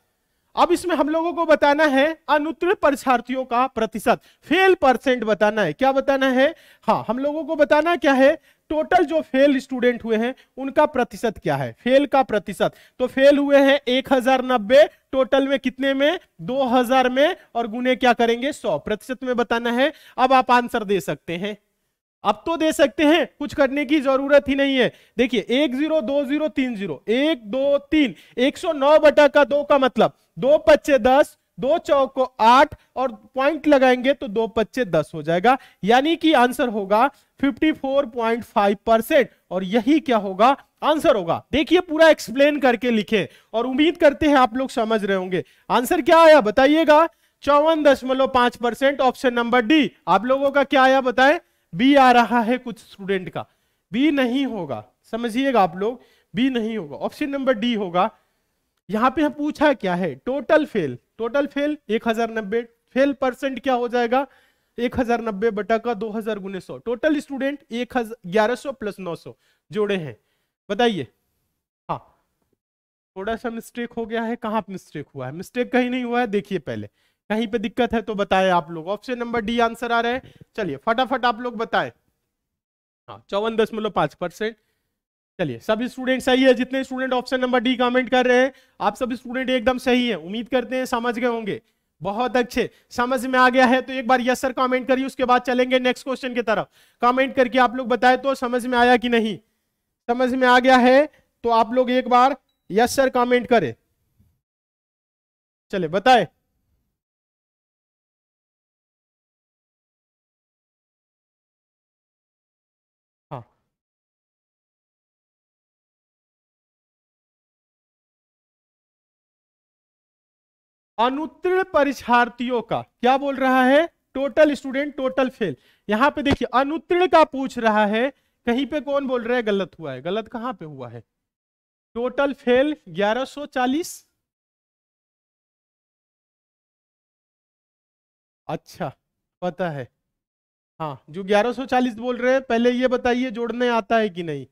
[SPEAKER 1] अब इसमें हम लोगों को बताना है अनुत्तीर्ण परीक्षार्थियों का प्रतिशत फेल परसेंट बताना है क्या बताना है हाँ हम लोगों को बताना क्या है टोटल जो फेल स्टूडेंट हुए हैं उनका प्रतिशत क्या है फेल का प्रतिशत तो फेल हुए हैं एक हजार नब्बे टोटल में कितने में दो हजार में और गुने क्या करेंगे सौ प्रतिशत में बताना है अब आप आंसर दे सकते हैं अब तो दे सकते हैं कुछ करने की जरूरत ही नहीं है देखिए एक जीरो दो जीरो तीन जीरो एक दो तीन एक सौ नौ बटा का दो का मतलब दो पच्चे दस दो चौको को आठ और पॉइंट लगाएंगे तो दो पच्चे दस हो जाएगा यानी कि आंसर होगा fifty four point five percent और यही क्या होगा आंसर होगा देखिए पूरा एक्सप्लेन करके लिखे और उम्मीद करते हैं आप लोग समझ रहे होंगे आंसर क्या आया बताइएगा चौवन दशमलव पांच परसेंट ऑप्शन नंबर डी आप लोगों का क्या आया बताएं बी आ रहा है कुछ स्टूडेंट का बी नहीं होगा समझिएगा आप लोग बी नहीं होगा ऑप्शन नंबर डी होगा यहाँ पे हम पूछा क्या है टोटल फेल टोटल फेल एक हजार नब्बे फेल परसेंट क्या हो जाएगा एक हजार नब्बे बटा का दो हजार गुने सौ टोटल स्टूडेंट एक ग्यारह सौ प्लस नौ सौ जोड़े हैं बताइए हाँ थोड़ा सा मिस्टेक हो गया है कहां मिस्टेक हुआ है मिस्टेक कहीं नहीं हुआ है देखिए पहले कहीं पे दिक्कत है तो बताएं आप लोग ऑप्शन नंबर डी आंसर आ रहा है चलिए फटाफट आप लोग बताएं हाँ चौवन दशमलव पांच परसेंट चलिए सभी स्टूडेंट सही है जितने student option number D comment कर रहे हैं आप सभी स्टूडेंट एकदम सही है उम्मीद करते हैं समझ गए होंगे बहुत अच्छे समझ में आ गया है तो एक बार यस सर कमेंट करिए उसके बाद चलेंगे नेक्स्ट क्वेश्चन की तरफ कमेंट करके आप लोग बताए तो समझ में आया कि नहीं समझ में आ गया है तो आप लोग एक बार यस सर कमेंट करें चले बताए अनुत्तीर्ण परीक्षार्थियों का क्या बोल रहा है टोटल स्टूडेंट टोटल फेल यहाँ पे देखिए अनुत्तीर्ण का पूछ रहा है कहीं पे कौन बोल रहा है गलत हुआ है गलत कहाँ पे हुआ है टोटल फेल 1140 अच्छा पता है हाँ जो 1140 बोल रहे हैं पहले ये बताइए जोड़ने आता है कि नहीं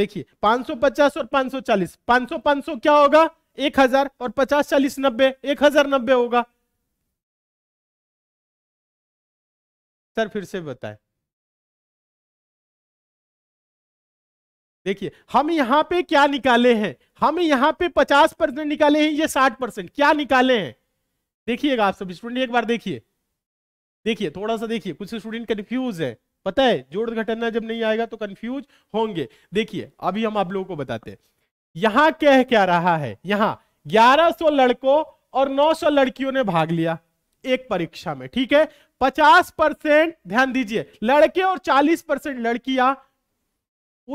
[SPEAKER 1] देखिए 550 और 540 500 500 क्या होगा एक हजार और पचास चालीस नब्बे एक हजार नब्बे होगा सर फिर से बताए देखिए हम यहां पे क्या निकाले हैं हम यहां पे पचास परसेंट निकाले हैं ये साठ परसेंट क्या निकाले हैं देखिएगा आप सब स्टूडेंट एक बार देखिए देखिए थोड़ा सा देखिए कुछ स्टूडेंट कंफ्यूज है पता है जोड़ घटना जब नहीं आएगा तो कंफ्यूज होंगे देखिए अभी हम आप लोगों को बताते हैं यहां कह क्या रहा है यहां 1100 लड़कों और 900 लड़कियों ने भाग लिया एक परीक्षा में ठीक है 50 परसेंट ध्यान दीजिए लड़के और 40 परसेंट लड़कियां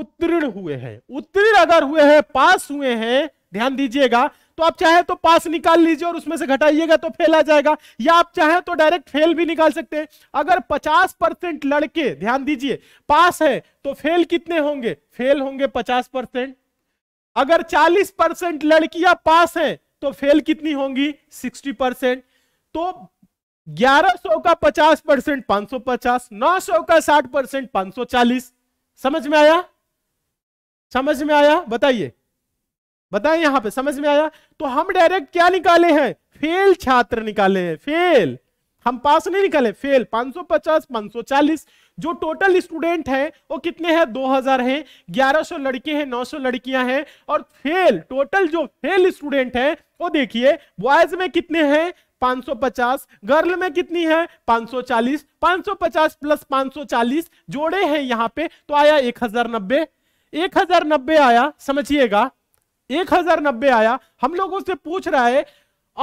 [SPEAKER 1] उत्तीर्ण हुए हैं उत्तीर्ण अगर हुए हैं पास हुए हैं ध्यान दीजिएगा तो आप चाहे तो पास निकाल लीजिए और उसमें से घटाइएगा तो फेल आ जाएगा या आप चाहे तो डायरेक्ट फेल भी निकाल सकते हैं अगर 50 परसेंट लड़के ध्यान दीजिए पास है तो फेल कितने होंगे फेल होंगे 50 परसेंट अगर 40 परसेंट लड़कियां पास हैं तो फेल कितनी होंगी 60 परसेंट तो 1100 का 50 परसेंट पांच सौ का 60 परसेंट पांच समझ में आया समझ में आया बताइए बताएं यहां पे समझ में आया तो हम डायरेक्ट क्या निकाले हैं फेल छात्र निकाले हैं फेल हम पास नहीं निकले फेल 550 540 जो टोटल स्टूडेंट है वो कितने हैं 2000 हैं 1100 लड़के हैं 900 लड़कियां हैं और फेल टोटल जो फेल स्टूडेंट है वो देखिए बॉयज में कितने हैं 550 गर्ल में कितनी है 540 550 प्लस 540 जोड़े हैं यहाँ पे तो आया एक हजार नब्बे एक हजार नब्बे आया समझिएगा एक हजार नब्बे आया हम लोगों से पूछ रहा है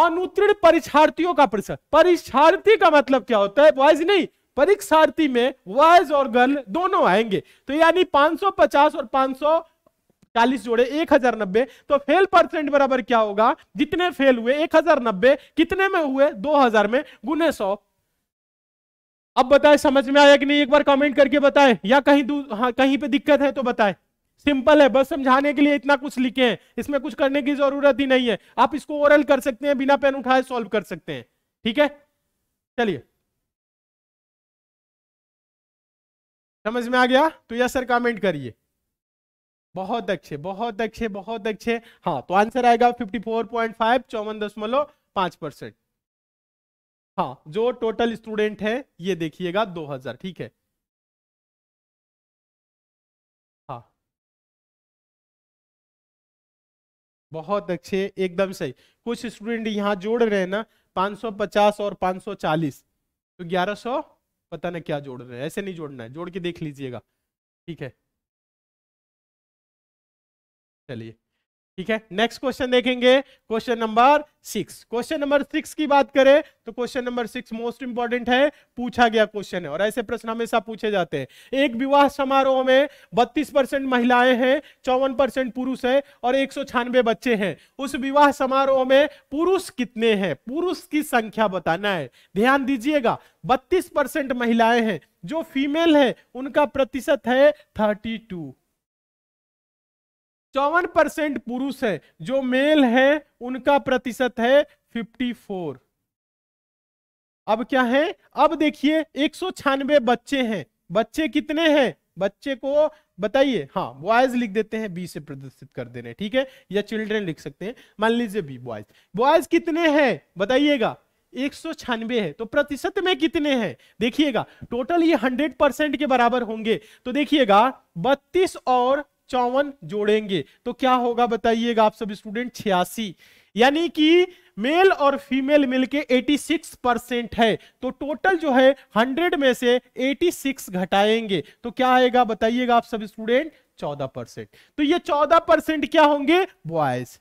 [SPEAKER 1] अनुत्तीर्ण परीक्षार्थियों का परीक्षा परीक्षार्थी का मतलब क्या होता है बॉयज नहीं परीक्षार्थी में बॉयज और गर्ल दोनों आएंगे तो यानी 550 और 500 चालीस जोड़े एक हजार नब्बे तो फेल परसेंट बराबर क्या होगा जितने फेल हुए एक हजार नब्बे कितने में हुए दो हजार में गुने सौ अब बताए समझ में आया कि नहीं एक बार कमेंट करके बताए या कहीं हाँ कहीं पे दिक्कत है तो बताए सिंपल है बस समझाने के लिए इतना कुछ लिखे हैं इसमें कुछ करने की जरूरत ही नहीं है आप इसको ओरल कर सकते हैं बिना पेन उठाए सॉल्व कर सकते हैं ठीक है चलिए समझ में आ गया तो यस सर कमेंट करिए बहुत अच्छे बहुत अच्छे बहुत अच्छे हाँ तो आंसर आएगा फिफ्टी फोर पॉइंट फाइव चौवन दशमलव पांच परसेंट हाँ जो टोटल स्टूडेंट है ये देखिएगा दो हजार ठीक है बहुत अच्छे एकदम सही कुछ स्टूडेंट यहाँ जोड़ रहे हैं ना 550 और 540 तो 1100 पता नहीं क्या जोड़ रहे हैं ऐसे नहीं जोड़ना है जोड़ के देख लीजिएगा ठीक है चलिए ठीक है नेक्स्ट क्वेश्चन देखेंगे question number six question number six की बात करें तो question number six most important है पूछा गया क्वेश्चन है और ऐसे प्रश्न हमेशा पूछे जाते हैं एक विवाह समारोह में 32 परसेंट महिलाएं हैं चौवन परसेंट पुरुष है और एक बच्चे हैं उस विवाह समारोह में पुरुष कितने हैं पुरुष की संख्या बताना है ध्यान दीजिएगा बत्तीस परसेंट महिलाएं हैं जो फीमेल है उनका प्रतिशत है थर्टी टू चौवन परसेंट पुरुष है जो मेल है उनका प्रतिशत है फिफ्टी फोर अब क्या है अब देखिए एक सौ छियानवे बच्चे हैं बच्चे कितने हैं बच्चे को बताइए हाँ बॉयज लिख देते हैं बी से प्रदर्शित कर दे रहे ठीक है या चिल्ड्रेन लिख सकते हैं मान लीजिए बी बॉयज बॉयज कितने हैं बताइएगा एक सौ छियानवे है तो प्रतिशत में कितने हैं देखिएगा टोटल ये हंड्रेड परसेंट के बराबर होंगे तो देखिएगा बत्तीस और चौवन जोड़ेंगे तो क्या होगा बताइएगा आप सब स्टूडेंट छियासी यानी कि मेल और फीमेल मिलके 86 परसेंट है तो टोटल जो है 100 में से 86 घटाएंगे तो क्या आएगा बताइएगा आप सब स्टूडेंट 14 परसेंट तो ये 14 परसेंट क्या होंगे बॉयज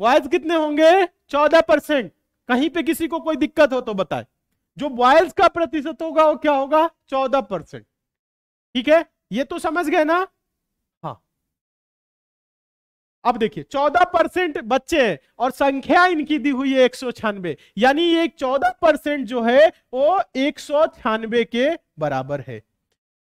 [SPEAKER 1] बॉयज कितने होंगे 14 परसेंट कहीं पे किसी को कोई दिक्कत हो तो बताए जो बॉयज का प्रतिशत होगा वो क्या होगा 14 परसेंट ठीक है ये तो समझ गए ना हाँ अब देखिए चौदह परसेंट बच्चे हैं और संख्या इनकी दी हुई है एक सौ छियानवे यानी ये चौदह परसेंट जो है वो एक सौ छियानबे के बराबर है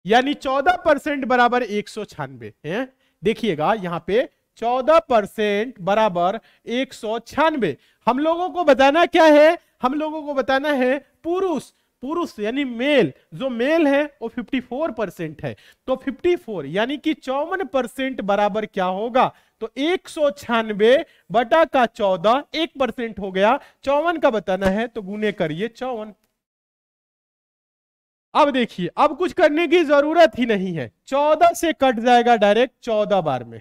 [SPEAKER 1] यानी चौदह परसेंट बराबर एक सौ छियानवे है देखिएगा यहां पे चौदह परसेंट बराबर एक सौ छियानबे हम लोगों को बताना क्या है हम लोगों को बताना है पुरुष पुरुष यानी मेल जो मेल है वो 54 परसेंट है तो 54 यानी कि चौवन परसेंट बराबर क्या होगा तो एक सौ छियानवे बटा का चौदह एक परसेंट हो गया चौवन का बताना है तो गुने करिए चौवन अब देखिए अब कुछ करने की जरूरत ही नहीं है चौदह से कट जाएगा डायरेक्ट चौदह बार में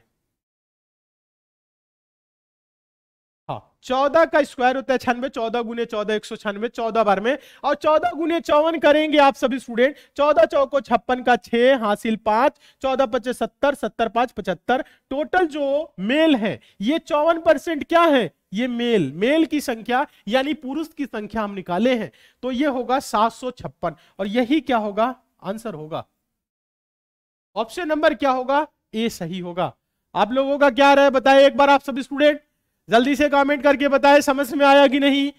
[SPEAKER 1] चौदह का स्क्वायर होता है छानवे चौदह गुने चौदह एक सौ छानवे चौदह बार में और चौदह गुने चौवन करेंगे आप सभी स्टूडेंट चौदह चौको छप्पन का छह हासिल पांच चौदह पच्चे सत्तर सत्तर पांच पचहत्तर टोटल जो मेल है ये चौवन परसेंट क्या है ये मेल मेल की संख्या यानी पुरुष की संख्या हम निकाले हैं तो ये होगा सात सौ छप्पन और यही क्या होगा आंसर होगा ऑप्शन नंबर क्या होगा ए सही होगा आप लोगों का क्या रहा है बताए एक बार आप सभी स्टूडेंट जल्दी से कमेंट करके बताएं समझ में आया कि नहीं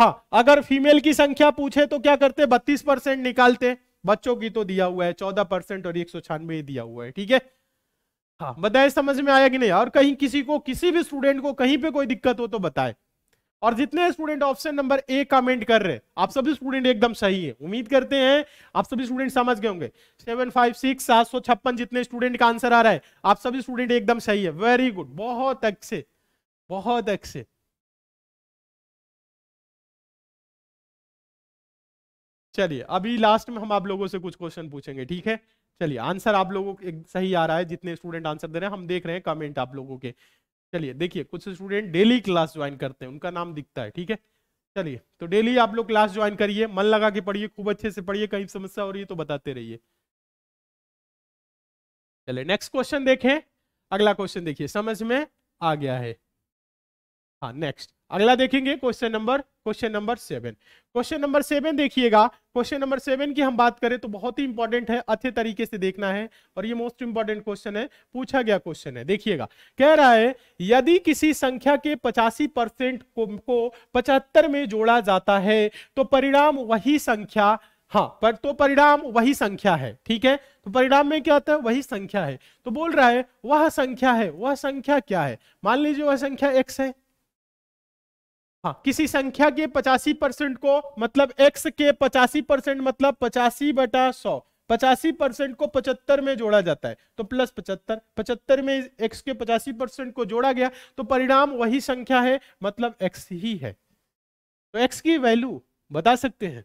[SPEAKER 1] हाँ अगर फीमेल की संख्या पूछे तो क्या करते बत्तीस परसेंट निकालते बच्चों की तो दिया हुआ है चौदह परसेंट और एक सौ छियानवे दिया हुआ है ठीक है हाँ बताए समझ में आया कि नहीं और कहीं किसी को किसी भी स्टूडेंट को कहीं पे कोई दिक्कत हो तो बताए और जितने student option number A comment कर रहे आप सभी स्टूडेंट एकदम सही है उम्मीद करते हैं आप सभी स्टूडेंट समझ गए होंगे सेवन फाइव सिक्स सात सौ छप्पन जितने स्टूडेंट का आंसर आ रहा है आप सभी स्टूडेंट एकदम सही है वेरी गुड बहुत अच्छे बहुत अच्छे
[SPEAKER 2] चलिए अभी
[SPEAKER 1] लास्ट में हम आप लोगों से कुछ क्वेश्चन पूछेंगे ठीक है चलिए आंसर आप लोगों के सही आ रहा है जितने स्टूडेंट आंसर दे रहे हैं हम देख रहे हैं कमेंट आप लोगों के चलिए देखिए कुछ स्टूडेंट डेली क्लास ज्वाइन करते हैं उनका नाम दिखता है ठीक है चलिए तो डेली आप लोग क्लास ज्वाइन करिए मन लगा के पढ़िए खूब अच्छे से पढ़िए कहीं समस्या हो रही है तो बताते रहिए चलिए नेक्स्ट क्वेश्चन देखें अगला क्वेश्चन देखिए समझ में आ गया है हाँ नेक्स्ट अगला देखेंगे question number question number seven question number seven देखिएगा क्वेश्चन नंबर सेवन की हम बात करें तो बहुत ही इंपॉर्टेंट है अच्छे तरीके से देखना है और ये मोस्ट इंपॉर्टेंट क्वेश्चन है पूछा गया क्वेश्चन है देखिएगा कह रहा है यदि किसी संख्या के पचासी परसेंट को, को पचहत्तर में जोड़ा जाता है तो परिणाम वही संख्या हाँ पर तो परिणाम वही संख्या है ठीक है तो परिणाम में क्या आता है वही संख्या है तो बोल रहा है वह संख्या है वह संख्या क्या है मान लीजिए वह संख्या एक्स है हाँ किसी संख्या के पचासी परसेंट को मतलब एक्स के पचासी परसेंट मतलब पचासी बटा सौ पचासी परसेंट को पचहत्तर में जोड़ा जाता है तो प्लस पचहत्तर पचहत्तर में एक्स के पचासी परसेंट को जोड़ा गया तो परिणाम वही संख्या है मतलब एक्स ही है तो एक्स की वैल्यू बता सकते हैं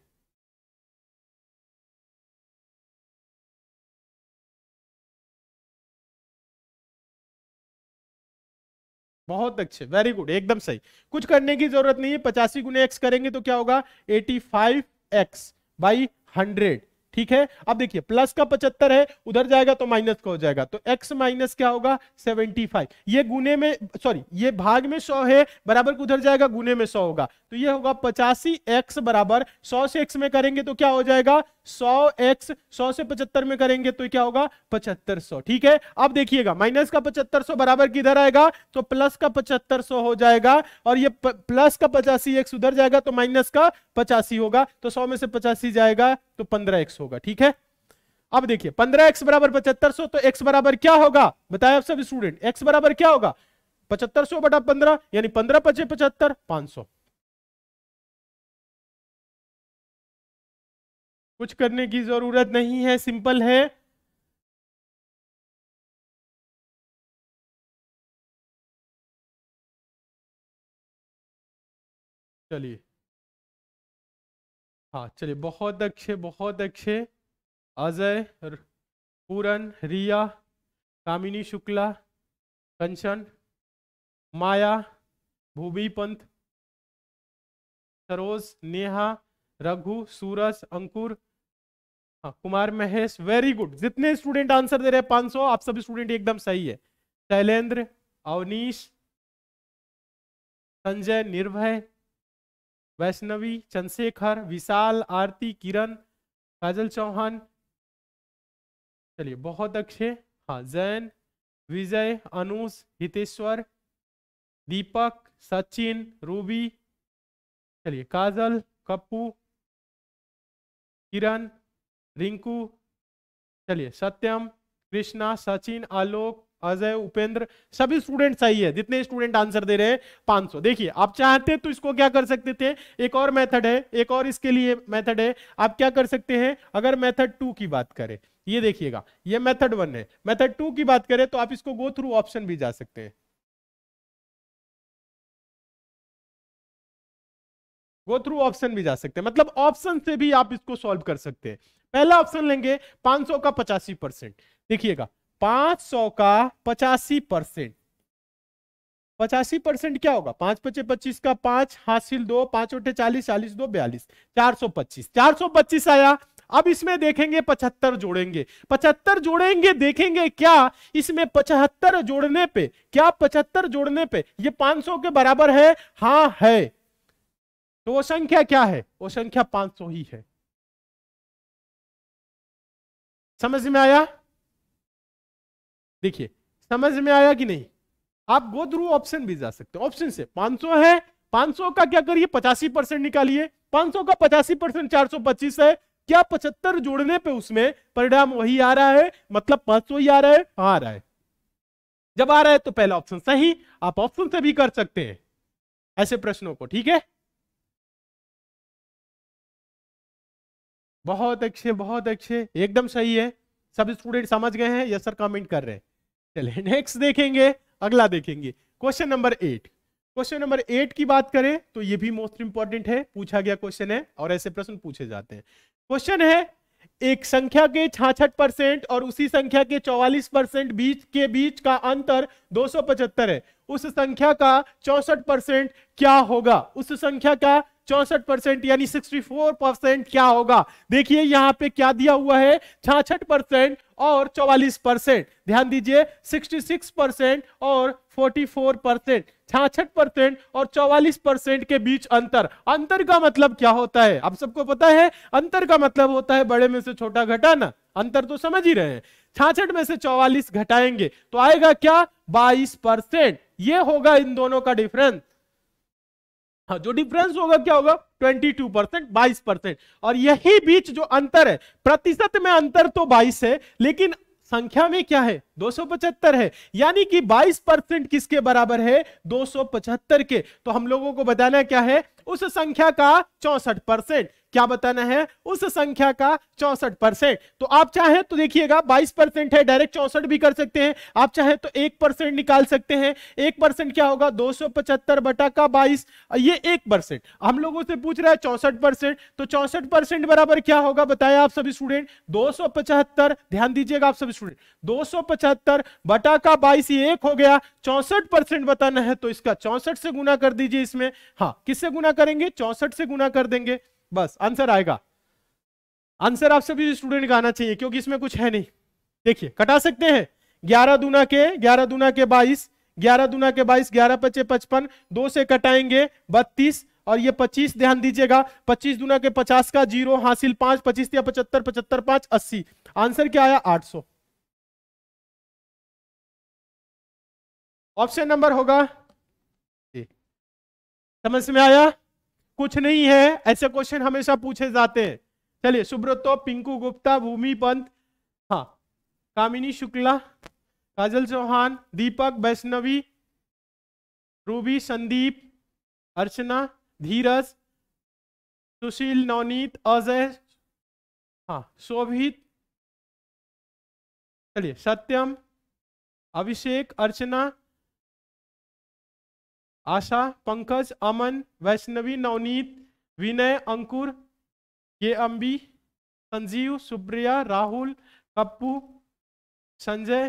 [SPEAKER 1] बहुत अच्छे वेरी गुड एकदम सही कुछ करने की जरूरत नहीं है पचासी गुने एक्स करेंगे तो क्या होगा eighty five x by hundred ठीक है अब देखिए प्लस का पचहत्तर है उधर जाएगा तो माइनस का हो जाएगा तो एक्स माइनस क्या होगा सेवेंटी फाइव ये गुने में सॉरी ये भाग में सौ है बराबर उधर जाएगा गुने में सौ होगा तो ये होगा पचासी एक्स बराबर सौ से एक्स में करेंगे तो क्या हो जाएगा सौ एक्स सौ से पचहत्तर में करेंगे तो क्या होगा पचहत्तर सौ ठीक है अब देखिएगा माइनस का पचहत्तर सौ बराबर किधर आएगा तो प्लस का पचहत्तर सौ हो जाएगा और ये प्लस का पचासी एक्स उधर जाएगा तो माइनस का पचासी होगा तो सौ में से पचासी जाएगा तो पंद्रह एक्स होगा ठीक है अब देखिए पंद्रह एक्स बराबर पचहत्तर सौ तो एक्स बराबर क्या होगा बताए आप सब स्टूडेंट एक्स बराबर क्या होगा पचहत्तर सौ बटा पंद्रह यानी पंद्रह पचे पचहत्तर पांच
[SPEAKER 2] सौ कुछ करने की ज़रूरत नहीं है सिंपल है
[SPEAKER 1] चलिए हाँ चलिए बहुत अच्छे बहुत अच्छे अजय पूरन रिया कामिनी शुक्ला कंचन माया भूबी पंत सरोज नेहा रघु सूरज अंकुर हाँ कुमार महेश वेरी गुड जितने स्टूडेंट आंसर दे रहे हैं पांच आप सब स्टूडेंट एकदम सही है शैलेंद्र अवनीश संजय निर्भय वैष्णवी चंद्रशेखर विशाल आरती किरण काजल चौहान चलिए बहुत अच्छे हाँ जैन विजय अनुष हितेश्वर दीपक सचिन रूबी चलिए काजल कप्पू किरण रिंकू चलिए सत्यम कृष्णा सचिन आलोक अजय उपेंद्र सभी स्टूडेंट सही है जितने स्टूडेंट आंसर दे रहे हैं 500 देखिए आप चाहते तो इसको क्या कर सकते थे एक और मेथड है एक और इसके लिए मेथड है आप क्या कर सकते हैं अगर मेथड टू की बात करें ये देखिएगा ये मेथड वन है मेथड टू की बात करें तो आप इसको गो थ्रू ऑप्शन भी जा सकते हैं गो थ्रू ऑप्शन भी जा सकते हैं मतलब ऑप्शन से भी आप इसको सॉल्व कर सकते हैं पहला ऑप्शन लेंगे 500 का पचासी परसेंट देखिएगा 500 का पचासी परसेंट पचासी परसेंट क्या होगा पांच पचे पच्चीस का पांच हासिल दो पांच उठे चालीस चालीस दो बयालीस चार सौ पच्चीस चार सौ पच्चीस आया अब इसमें देखेंगे पचहत्तर जोड़ेंगे पचहत्तर जोड़ेंगे देखेंगे क्या इसमें पचहत्तर जोड़ने पे क्या पचहत्तर जोड़ने पे ये 500 के बराबर है हाँ है तो वो संख्या क्या है वो संख्या 500 ही है समझ में आया देखिए समझ में आया कि नहीं आप गो थ्रू ऑप्शन भी जा सकते हो ऑप्शन से 500 है 500 का क्या करिए 85 परसेंट निकालिए 500 का 85 परसेंट चार है क्या पचहत्तर जोड़ने पे उसमें परिणाम वही आ रहा है मतलब 500 ही आ रहा है हाँ आ रहा है जब आ रहा है तो पहला ऑप्शन सही आप ऑप्शन से भी कर सकते हैं ऐसे प्रश्नों को ठीक है बहुत अच्छे बहुत अच्छे एकदम सही है सब स्टूडेंट समझ गए हैं यस सर कमेंट कर रहे हैं चले नेक्स्ट देखेंगे अगला देखेंगे question number eight question number eight की बात करें तो ये भी मोस्ट इंपॉर्टेंट है पूछा गया क्वेश्चन है और ऐसे प्रश्न पूछे जाते हैं क्वेश्चन है एक संख्या के छाछठ परसेंट और उसी संख्या के चौवालीस परसेंट बीच के बीच का अंतर पचहत्तर है उस संख्या का चौसठ परसेंट क्या होगा उस संख्या का चौसठ परसेंट यानी 64 परसेंट क्या होगा देखिए यहाँ पे क्या दिया हुआ है छाछठ परसेंट और 44 परसेंट ध्यान दीजिए 66 परसेंट और 44 परसेंट छाछठ परसेंट और 44 परसेंट के बीच अंतर अंतर का मतलब क्या होता है आप सबको पता है अंतर का मतलब होता है बड़े में से छोटा घटाना अंतर तो समझ ही रहे हैं छाछठ में से 44 घटाएंगे तो आएगा क्या 22 परसेंट ये होगा इन दोनों का डिफरेंस हाँ जो डिफरेंस होगा क्या होगा 22 परसेंट बाईस परसेंट और यही बीच जो अंतर है प्रतिशत में अंतर तो 22 है लेकिन संख्या में क्या है 275 है यानी कि 22 परसेंट किसके बराबर है 275 के तो हम लोगों को बताना क्या है उस संख्या का चौसठ परसेंट क्या बताना है उस संख्या का चौसठ परसेंट तो आप चाहे तो देखिएगा बाईस परसेंट है डायरेक्ट चौसठ भी कर सकते हैं आप चाहे तो एक परसेंट निकाल सकते हैं एक परसेंट क्या होगा दो सौ पचहत्तर बटा का बाईस ये एक परसेंट हम लोगों से पूछ रहा है चौसठ परसेंट तो चौसठ परसेंट बराबर क्या होगा बताया आप सभी स्टूडेंट दो सौ पचहत्तर ध्यान दीजिएगा आप सभी स्टूडेंट दो सौ पचहत्तर बटा का बाईस ये एक हो गया चौसठ परसेंट बताना है तो इसका चौसठ से गुना कर दीजिए इसमें हाँ किससे गुना करेंगे चौसठ से गुना कर देंगे बस आंसर आएगा आंसर आप सभी स्टूडेंट का आना चाहिए क्योंकि इसमें कुछ है नहीं देखिए कटा सकते हैं ग्यारह दुना के ग्यारह दुना के बाईस ग्यारह दुना के बाईस ग्यारह पचे पचपन दो से कटाएंगे बत्तीस और ये पच्चीस ध्यान दीजिएगा पच्चीस दुना के पचास का जीरो हासिल पांच पच्चीस या पचहत्तर पचहत्तर पांच अस्सी आंसर क्या आया आठ सौ ऑप्शन नंबर होगा समझ में आया कुछ नहीं है ऐसे क्वेश्चन हमेशा पूछे जाते हैं चलिए सुब्रतो पिंकू गुप्ता भूमि पंत हाँ कामिनी शुक्ला काजल चौहान दीपक वैष्णवी रूबी संदीप अर्चना धीरज सुशील नवनीत अजय हाँ
[SPEAKER 2] शोभित चलिए सत्यम अभिषेक
[SPEAKER 1] अर्चना आशा पंकज अमन वैष्णवी नवनीत विनय अंकुर के अम्बी संजीव सुप्रिया राहुल पप्पू संजय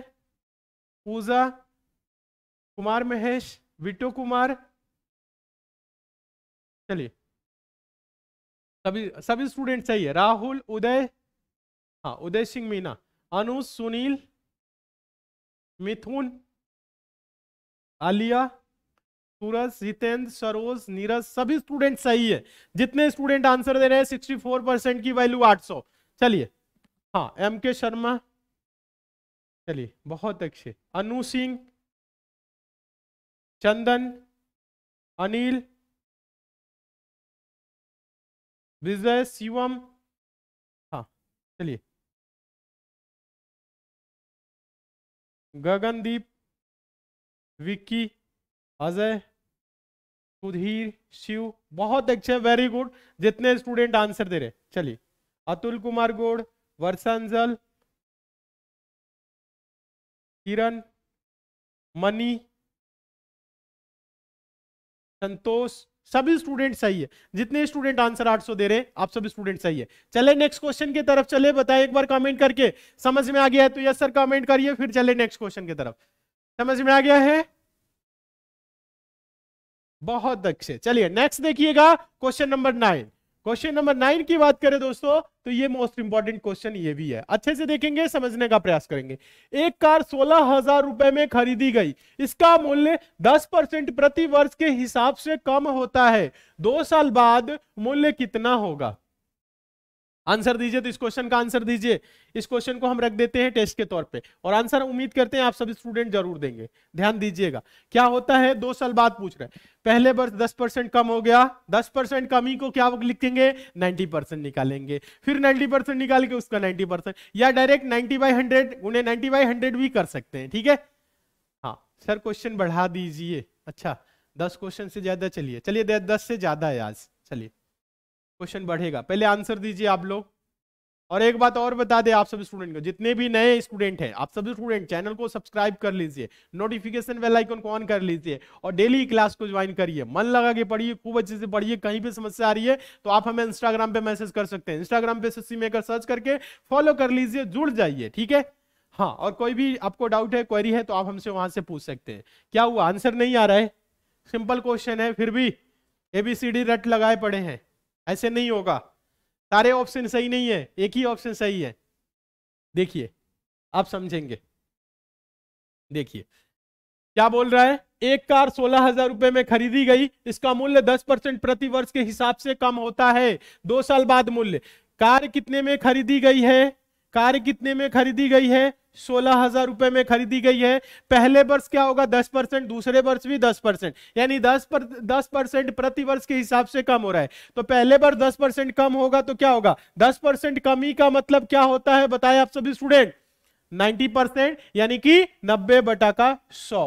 [SPEAKER 1] पूजा कुमार महेश विटो कुमार चलिए सभी सभी स्टूडेंट चाहिए राहुल उदय हाँ उदय सिंह मीना अनु सुनील मिथुन आलिया सूरज हितेंद्र सरोज नीरज सभी स्टूडेंट सही है जितने स्टूडेंट आंसर दे रहे हैं सिक्सटी फोर परसेंट की वैल्यू आठ सौ चलिए हाँ एम के शर्मा चलिए बहुत अच्छे अनु
[SPEAKER 2] सिंह चंदन अनिल विजय शिवम हाँ चलिए गगनदीप
[SPEAKER 1] विक्की अजय सुधीर शिव बहुत अच्छे वेरी गुड जितने स्टूडेंट आंसर दे रहे चलिए अतुल कुमार गोड़ वर्षांजल किरण मनी संतोष सभी स्टूडेंट सही है जितने स्टूडेंट आंसर 800 दे रहे हैं आप सभी स्टूडेंट सही है चले नेक्स्ट क्वेश्चन की तरफ चले बताए एक बार कमेंट करके समझ में आ गया है तो यस सर कमेंट करिए फिर चले नेक्स्ट क्वेश्चन की तरफ समझ में आ गया है बहुत अच्छे चलिए नेक्स्ट देखिएगा question number nine question number nine की बात करें दोस्तों तो ये मोस्ट इंपॉर्टेंट क्वेश्चन ये भी है अच्छे से देखेंगे समझने का प्रयास करेंगे एक कार सोलह हजार रुपए में खरीदी गई इसका मूल्य 10 परसेंट प्रति वर्ष के हिसाब से कम होता है दो साल बाद मूल्य कितना होगा आंसर दीजिए तो इस क्वेश्चन का आंसर दीजिए इस क्वेश्चन को हम रख देते हैं टेस्ट के तौर पे और आंसर उम्मीद करते हैं आप सभी स्टूडेंट जरूर देंगे ध्यान दीजिएगा क्या होता है दो साल बाद पूछ रहे हैं पहले वर्ष दस परसेंट कम हो गया दस परसेंट कमी को क्या लिखेंगे नाइन्टी परसेंट निकालेंगे फिर नाइन्टी परसेंट निकाल के उसका नाइन्टी परसेंट या डायरेक्ट नाइन्टी बाई हंड्रेड उन्हें नाइन्टी बाई हंड्रेड भी कर सकते हैं ठीक है हाँ सर क्वेश्चन बढ़ा दीजिए अच्छा दस क्वेश्चन से ज्यादा चलिए चलिए दस से ज्यादा है आज चलिए क्वेश्चन बढ़ेगा पहले आंसर दीजिए आप लोग और एक बात और बता दे आप सब स्टूडेंट को जितने भी नए स्टूडेंट हैं आप सब स्टूडेंट चैनल को सब्सक्राइब कर लीजिए नोटिफिकेशन बेल आइकन को ऑन कर लीजिए और डेली क्लास को ज्वाइन करिए मन लगा के पढ़िए खूब अच्छे से पढ़िए कहीं भी समस्या आ रही है तो आप हमें इंस्टाग्राम पे मैसेज कर सकते हैं इंस्टाग्राम पे सी मेकर सर्च करके फॉलो कर लीजिए जुड़ जाइए ठीक है हाँ और कोई भी आपको डाउट है क्वेरी है तो आप हमसे वहां से पूछ सकते हैं क्या हुआ आंसर नहीं आ रहा है सिंपल क्वेश्चन है फिर भी एबीसीडी रट लगाए पड़े हैं ऐसे नहीं होगा सारे ऑप्शन सही नहीं है एक ही ऑप्शन सही है देखिए आप समझेंगे देखिए क्या बोल रहा है एक कार सोलह हजार रुपए में खरीदी गई इसका मूल्य दस परसेंट प्रति वर्ष के हिसाब से कम होता है दो साल बाद मूल्य कार कितने में खरीदी गई है कार कितने में खरीदी गई है सोलह हजार रुपए में खरीदी गई है पहले वर्ष क्या होगा दस परसेंट दूसरे वर्ष भी दस परसेंट यानी दस पर दस परसेंट प्रति वर्ष के हिसाब से कम हो रहा है तो पहले वर्ष दस परसेंट कम होगा तो क्या होगा दस परसेंट कमी का मतलब क्या होता है बताए आप सभी स्टूडेंट नाइन्टी परसेंट यानी कि नब्बे बटा का सौ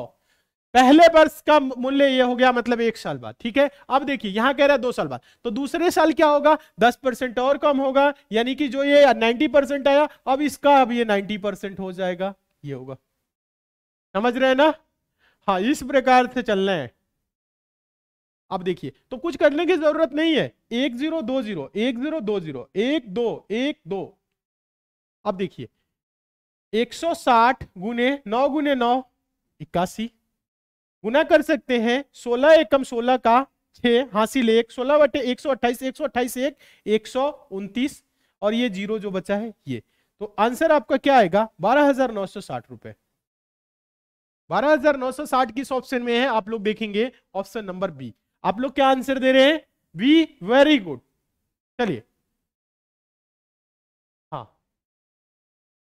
[SPEAKER 1] पहले वर्ष का मूल्य यह हो गया मतलब एक साल बाद ठीक है अब देखिए यहां कह रहा है दो साल बाद तो दूसरे साल क्या होगा दस परसेंट और कम होगा यानी कि जो ये नाइन्टी परसेंट आया अब इसका अब ये नाइन्टी परसेंट हो जाएगा ये होगा समझ रहे हैं ना हाँ इस प्रकार से चलना है अब देखिए तो कुछ करने की जरूरत नहीं है एक जीरो दो जीरो एक जीरो दो जीरो एक दो एक दो अब देखिए एक सौ साठ गुने नौ गुने नौ इक्यासी गुना कर सकते हैं सोलह एकम सोलह का छः हासिल एक सोलह बटे एक सौ अट्ठाईस एक सौ अट्ठाईस एक एक सौ उनतीस और ये जीरो जो बचा है ये तो आंसर आपका क्या आएगा बारह हजार नौ सौ साठ रुपए बारह हजार नौ सौ साठ किस ऑप्शन में है आप लोग देखेंगे ऑप्शन नंबर बी आप लोग क्या आंसर दे रहे हैं बी वेरी गुड चलिए हाँ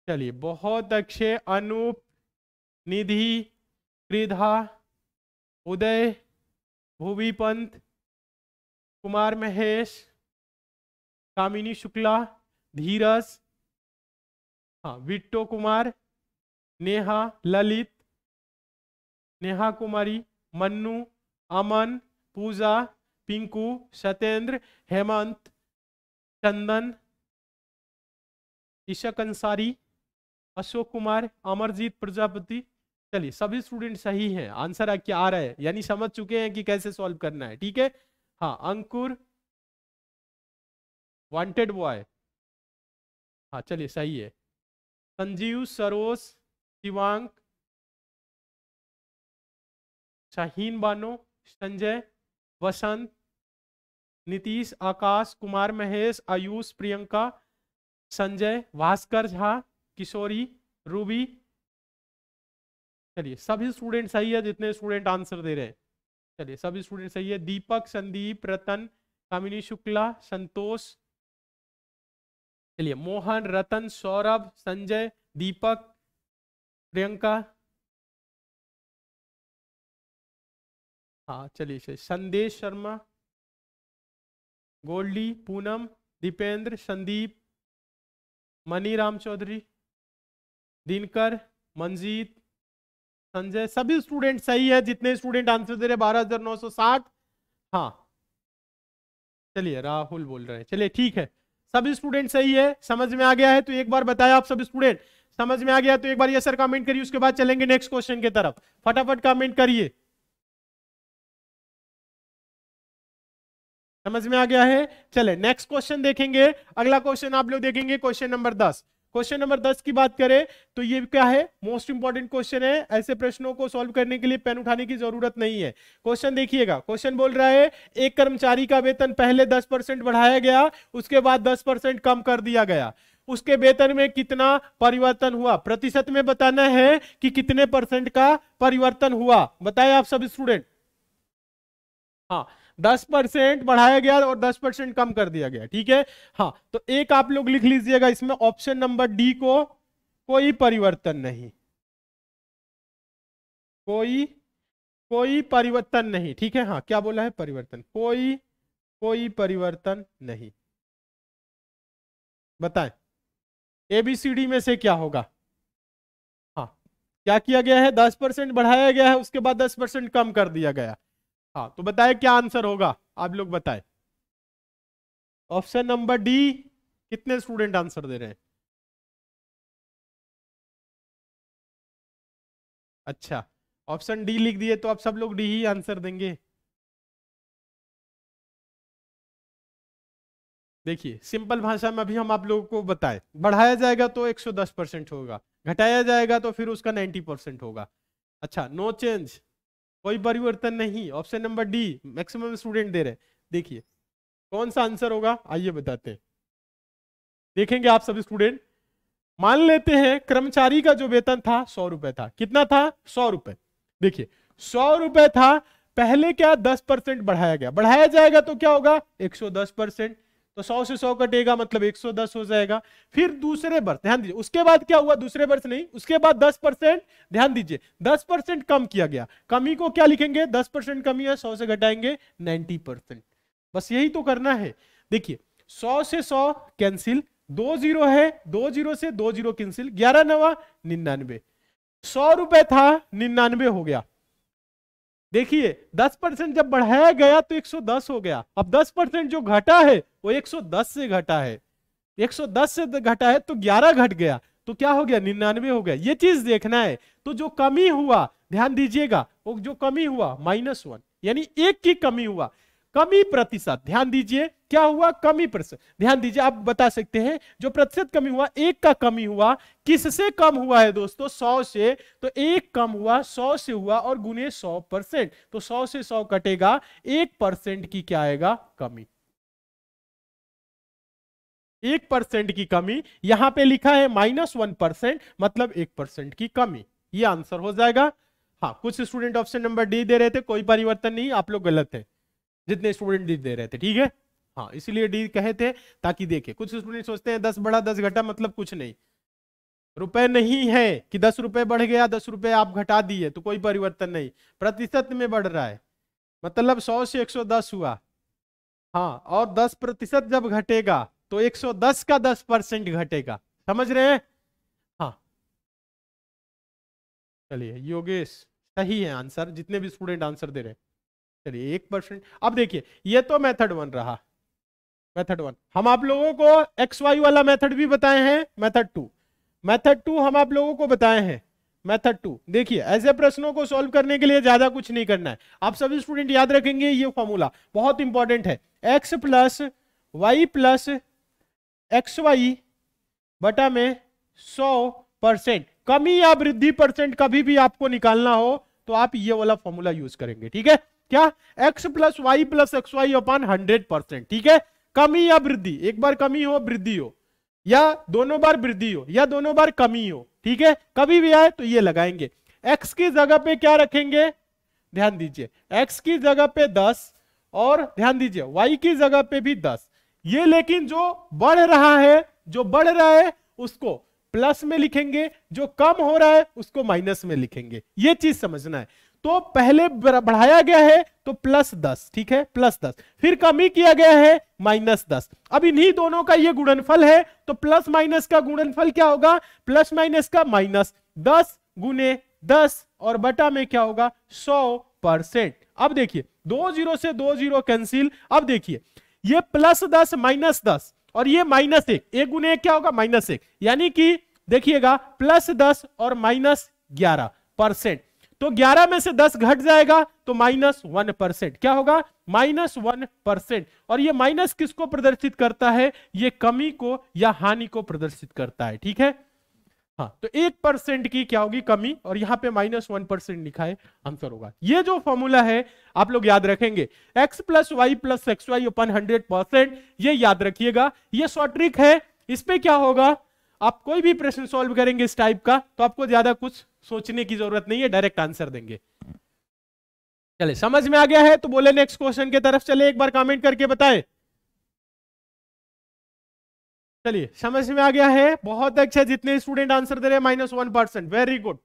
[SPEAKER 1] चलिए बहुत अच्छे अनूप निधि त्रिधा उदय भूवी पंत कुमार महेश कामिनी शुक्ला धीरज हाँ विट्टो कुमार नेहा ललित नेहा कुमारी मन्नू अमन पूजा पिंकू सत्येंद्र हेमंत चंदन ईशक अंसारी अशोक कुमार अमरजीत प्रजापति चलिए सभी स्टूडेंट सही हैं आंसर आके आ रहा है यानी समझ चुके हैं कि कैसे सॉल्व करना है ठीक है हाँ अंकुर वांटेड बॉय हाँ चलिए सही है संजीव सरोज शिवांक शाहीन बानो संजय वसंत नीतीश आकाश कुमार महेश आयुष प्रियंका संजय भास्कर झा किशोरी रूबी चलिए सभी स्टूडेंट सही है जितने स्टूडेंट आंसर दे रहे हैं चलिए सभी स्टूडेंट सही है दीपक संदीप रतन कामिनी शुक्ला संतोष चलिए मोहन रतन सौरभ संजय दीपक प्रियंका
[SPEAKER 2] हाँ चलिए चलिए संदेश शर्मा
[SPEAKER 1] गोल्डी पूनम दीपेंद्र संदीप मनी राम चौधरी दिनकर मंजीत संजय सभी स्टूडेंट सही है जितने स्टूडेंट आंसर दे रहे बारह हजार नौ सौ साठ हाँ चलिए राहुल बोल रहे हैं चलिए ठीक है सभी स्टूडेंट सही है समझ में आ गया है तो एक बार बताया आप सभी स्टूडेंट समझ में आ गया तो एक बार ये सर कमेंट करिए उसके बाद चलेंगे नेक्स्ट क्वेश्चन की तरफ फटाफट कमेंट करिए समझ में आ गया है चले नेक्स्ट क्वेश्चन देखेंगे अगला क्वेश्चन आप लोग देखेंगे क्वेश्चन नंबर दस क्वेश्चन नंबर दस की बात करें तो ये क्या है मोस्ट इंपॉर्टेंट क्वेश्चन है ऐसे प्रश्नों को सॉल्व करने के लिए पेन उठाने की जरूरत नहीं है क्वेश्चन देखिएगा क्वेश्चन बोल रहा है एक कर्मचारी का वेतन पहले दस परसेंट बढ़ाया गया उसके बाद दस परसेंट कम कर दिया गया उसके वेतन में कितना परिवर्तन हुआ प्रतिशत में बताना है कि कितने परसेंट का परिवर्तन हुआ बताए आप सब स्टूडेंट हाँ दस परसेंट बढ़ाया गया और दस परसेंट कम कर दिया गया ठीक है हाँ तो एक आप लोग लिख लीजिएगा इसमें ऑप्शन नंबर डी को कोई परिवर्तन नहीं कोई कोई परिवर्तन नहीं ठीक है हाँ क्या बोला है परिवर्तन कोई कोई परिवर्तन नहीं बताएं एबीसीडी में से क्या होगा हाँ, क्या किया गया है दस परसेंट बढ़ाया गया है उसके बाद दस परसेंट कम कर दिया गया हाँ तो बताए क्या आंसर होगा आप लोग बताए ऑप्शन नंबर डी कितने स्टूडेंट आंसर दे रहे हैं
[SPEAKER 2] अच्छा ऑप्शन डी लिख दिए तो आप सब लोग डी ही आंसर देंगे
[SPEAKER 1] देखिए सिंपल भाषा में अभी हम आप लोगों को बताएं बढ़ाया जाएगा तो 110 परसेंट होगा घटाया जाएगा तो फिर उसका 90 परसेंट होगा अच्छा नो चेंज कोई परिवर्तन नहीं option number D maximum student दे रहे देखिए कौन सा आंसर होगा आइए बताते हैं देखेंगे आप सभी स्टूडेंट मान लेते हैं कर्मचारी का जो वेतन था सौ रुपए था कितना था सौ रुपए देखिए सौ रुपए था पहले क्या दस परसेंट बढ़ाया गया बढ़ाया जाएगा तो क्या होगा एक सौ दस परसेंट तो सौ से सौ कटेगा मतलब एक सौ दस हो जाएगा फिर दूसरे वर्ष ध्यान दीजिए उसके बाद क्या हुआ दूसरे वर्ष नहीं उसके बाद दस परसेंट ध्यान दीजिए दस परसेंट कम किया गया कमी को क्या लिखेंगे दस परसेंट कमी है सौ से घटाएंगे नाइन्टी परसेंट बस यही तो करना है देखिए सौ से सौ कैंसिल दो जीरो है दो जीरो से दो जीरो कैंसिल ग्यारह नवा निन्यानवे सौ रुपए था निन्यानवे हो गया देखिए 10 परसेंट जब बढ़ाया गया तो 110 हो गया अब 10 परसेंट जो घटा है वो 110 से घटा है 110 से घटा है तो 11 घट गया तो क्या हो गया निन्यानवे हो गया ये चीज देखना है तो जो कमी हुआ ध्यान दीजिएगा वो जो कमी हुआ माइनस वन यानी एक की कमी हुआ कमी प्रतिशत ध्यान दीजिए क्या हुआ कमी प्रतिशत ध्यान दीजिए आप बता सकते हैं जो प्रतिशत कमी हुआ एक का कमी हुआ किससे कम हुआ है दोस्तों सौ से तो एक कम हुआ सौ से हुआ और गुने सौ परसेंट तो सौ से सौ कटेगा एक परसेंट की क्या आएगा कमी एक परसेंट की कमी यहां पे लिखा है माइनस वन परसेंट मतलब एक परसेंट की कमी ये आंसर हो जाएगा हाँ कुछ स्टूडेंट ऑप्शन नंबर डी दे रहे थे कोई परिवर्तन नहीं आप लोग गलत है जितने स्टूडेंट डी दे रहे थे ठीक है हाँ इसीलिए डी कहे थे ताकि देखे कुछ स्टूडेंट सोचते हैं दस बढ़ा दस घटा मतलब कुछ नहीं रुपए नहीं है कि दस रुपए बढ़ गया दस रुपए आप घटा दिए तो कोई परिवर्तन नहीं प्रतिशत में बढ़ रहा है मतलब सौ से एक सौ दस हुआ हाँ और दस प्रतिशत जब घटेगा तो एक सौ दस का दस परसेंट घटेगा समझ रहे हैं हाँ चलिए योगेश सही है आंसर जितने भी स्टूडेंट आंसर दे रहे हैं चलिए एक परसेंट अब देखिए ये तो मेथड वन रहा मेथड वन हम आप लोगों को एक्स वाई वाला मेथड भी बताए हैं मेथड टू मेथड टू हम आप लोगों को बताए हैं मेथड टू देखिए ऐसे प्रश्नों को सॉल्व करने के लिए ज्यादा कुछ नहीं करना है आप सभी स्टूडेंट याद रखेंगे ये फॉर्मूला बहुत इंपॉर्टेंट है x plus y plus x y बटा में सौ परसेंट कमी या वृद्धि परसेंट कभी भी आपको निकालना हो तो आप ये वाला फॉर्मूला यूज करेंगे ठीक है क्या x plus y plus x y upon hundred percent ठीक है कमी या वृद्धि एक बार कमी हो वृद्धि हो या दोनों बार वृद्धि हो या दोनों बार कमी हो ठीक है कभी भी आए तो ये लगाएंगे x की जगह पे क्या रखेंगे ध्यान दीजिए x की जगह पे 10 और ध्यान दीजिए y की जगह पे भी 10 ये लेकिन जो बढ़ रहा है जो बढ़ रहा है उसको प्लस में लिखेंगे जो कम हो रहा है उसको माइनस में लिखेंगे ये चीज समझना है तो पहले बढ़ाया गया है तो प्लस दस ठीक है प्लस दस फिर कमी किया गया है माइनस दस अब इन्हीं दोनों का ये गुणनफल है तो प्लस माइनस का गुणनफल क्या होगा प्लस माइनस का माइनस दस गुने दस और बटा में क्या होगा सौ परसेंट अब देखिए दो जीरो से दो जीरो कैंसिल अब देखिए ये प्लस दस माइनस दस और ये माइनस एक एक गुने क्या होगा माइनस एक यानी कि देखिएगा प्लस दस और माइनस ग्यारह परसेंट तो 11 में से 10 घट जाएगा तो माइनस वन परसेंट क्या होगा माइनस वन परसेंट और ये माइनस किसको प्रदर्शित करता है ये कमी को या हानि को प्रदर्शित करता है ठीक है हाँ तो एक परसेंट की क्या होगी कमी और यहां पे माइनस वन परसेंट लिखा है आंसर होगा ये जो फॉर्मूला है आप लोग याद रखेंगे x plus y plus x y upon hundred percent ये याद रखिएगा ये शॉर्ट ट्रिक है इस पर क्या होगा आप कोई भी प्रश्न सॉल्व करेंगे इस टाइप का तो आपको ज्यादा कुछ सोचने की जरूरत नहीं है डायरेक्ट आंसर देंगे चले समझ में आ गया है तो बोले नेक्स्ट क्वेश्चन के तरफ चले एक बार कमेंट करके बताएं चलिए समझ में आ गया है बहुत अच्छा जितने स्टूडेंट आंसर दे रहे हैं minus one percent very good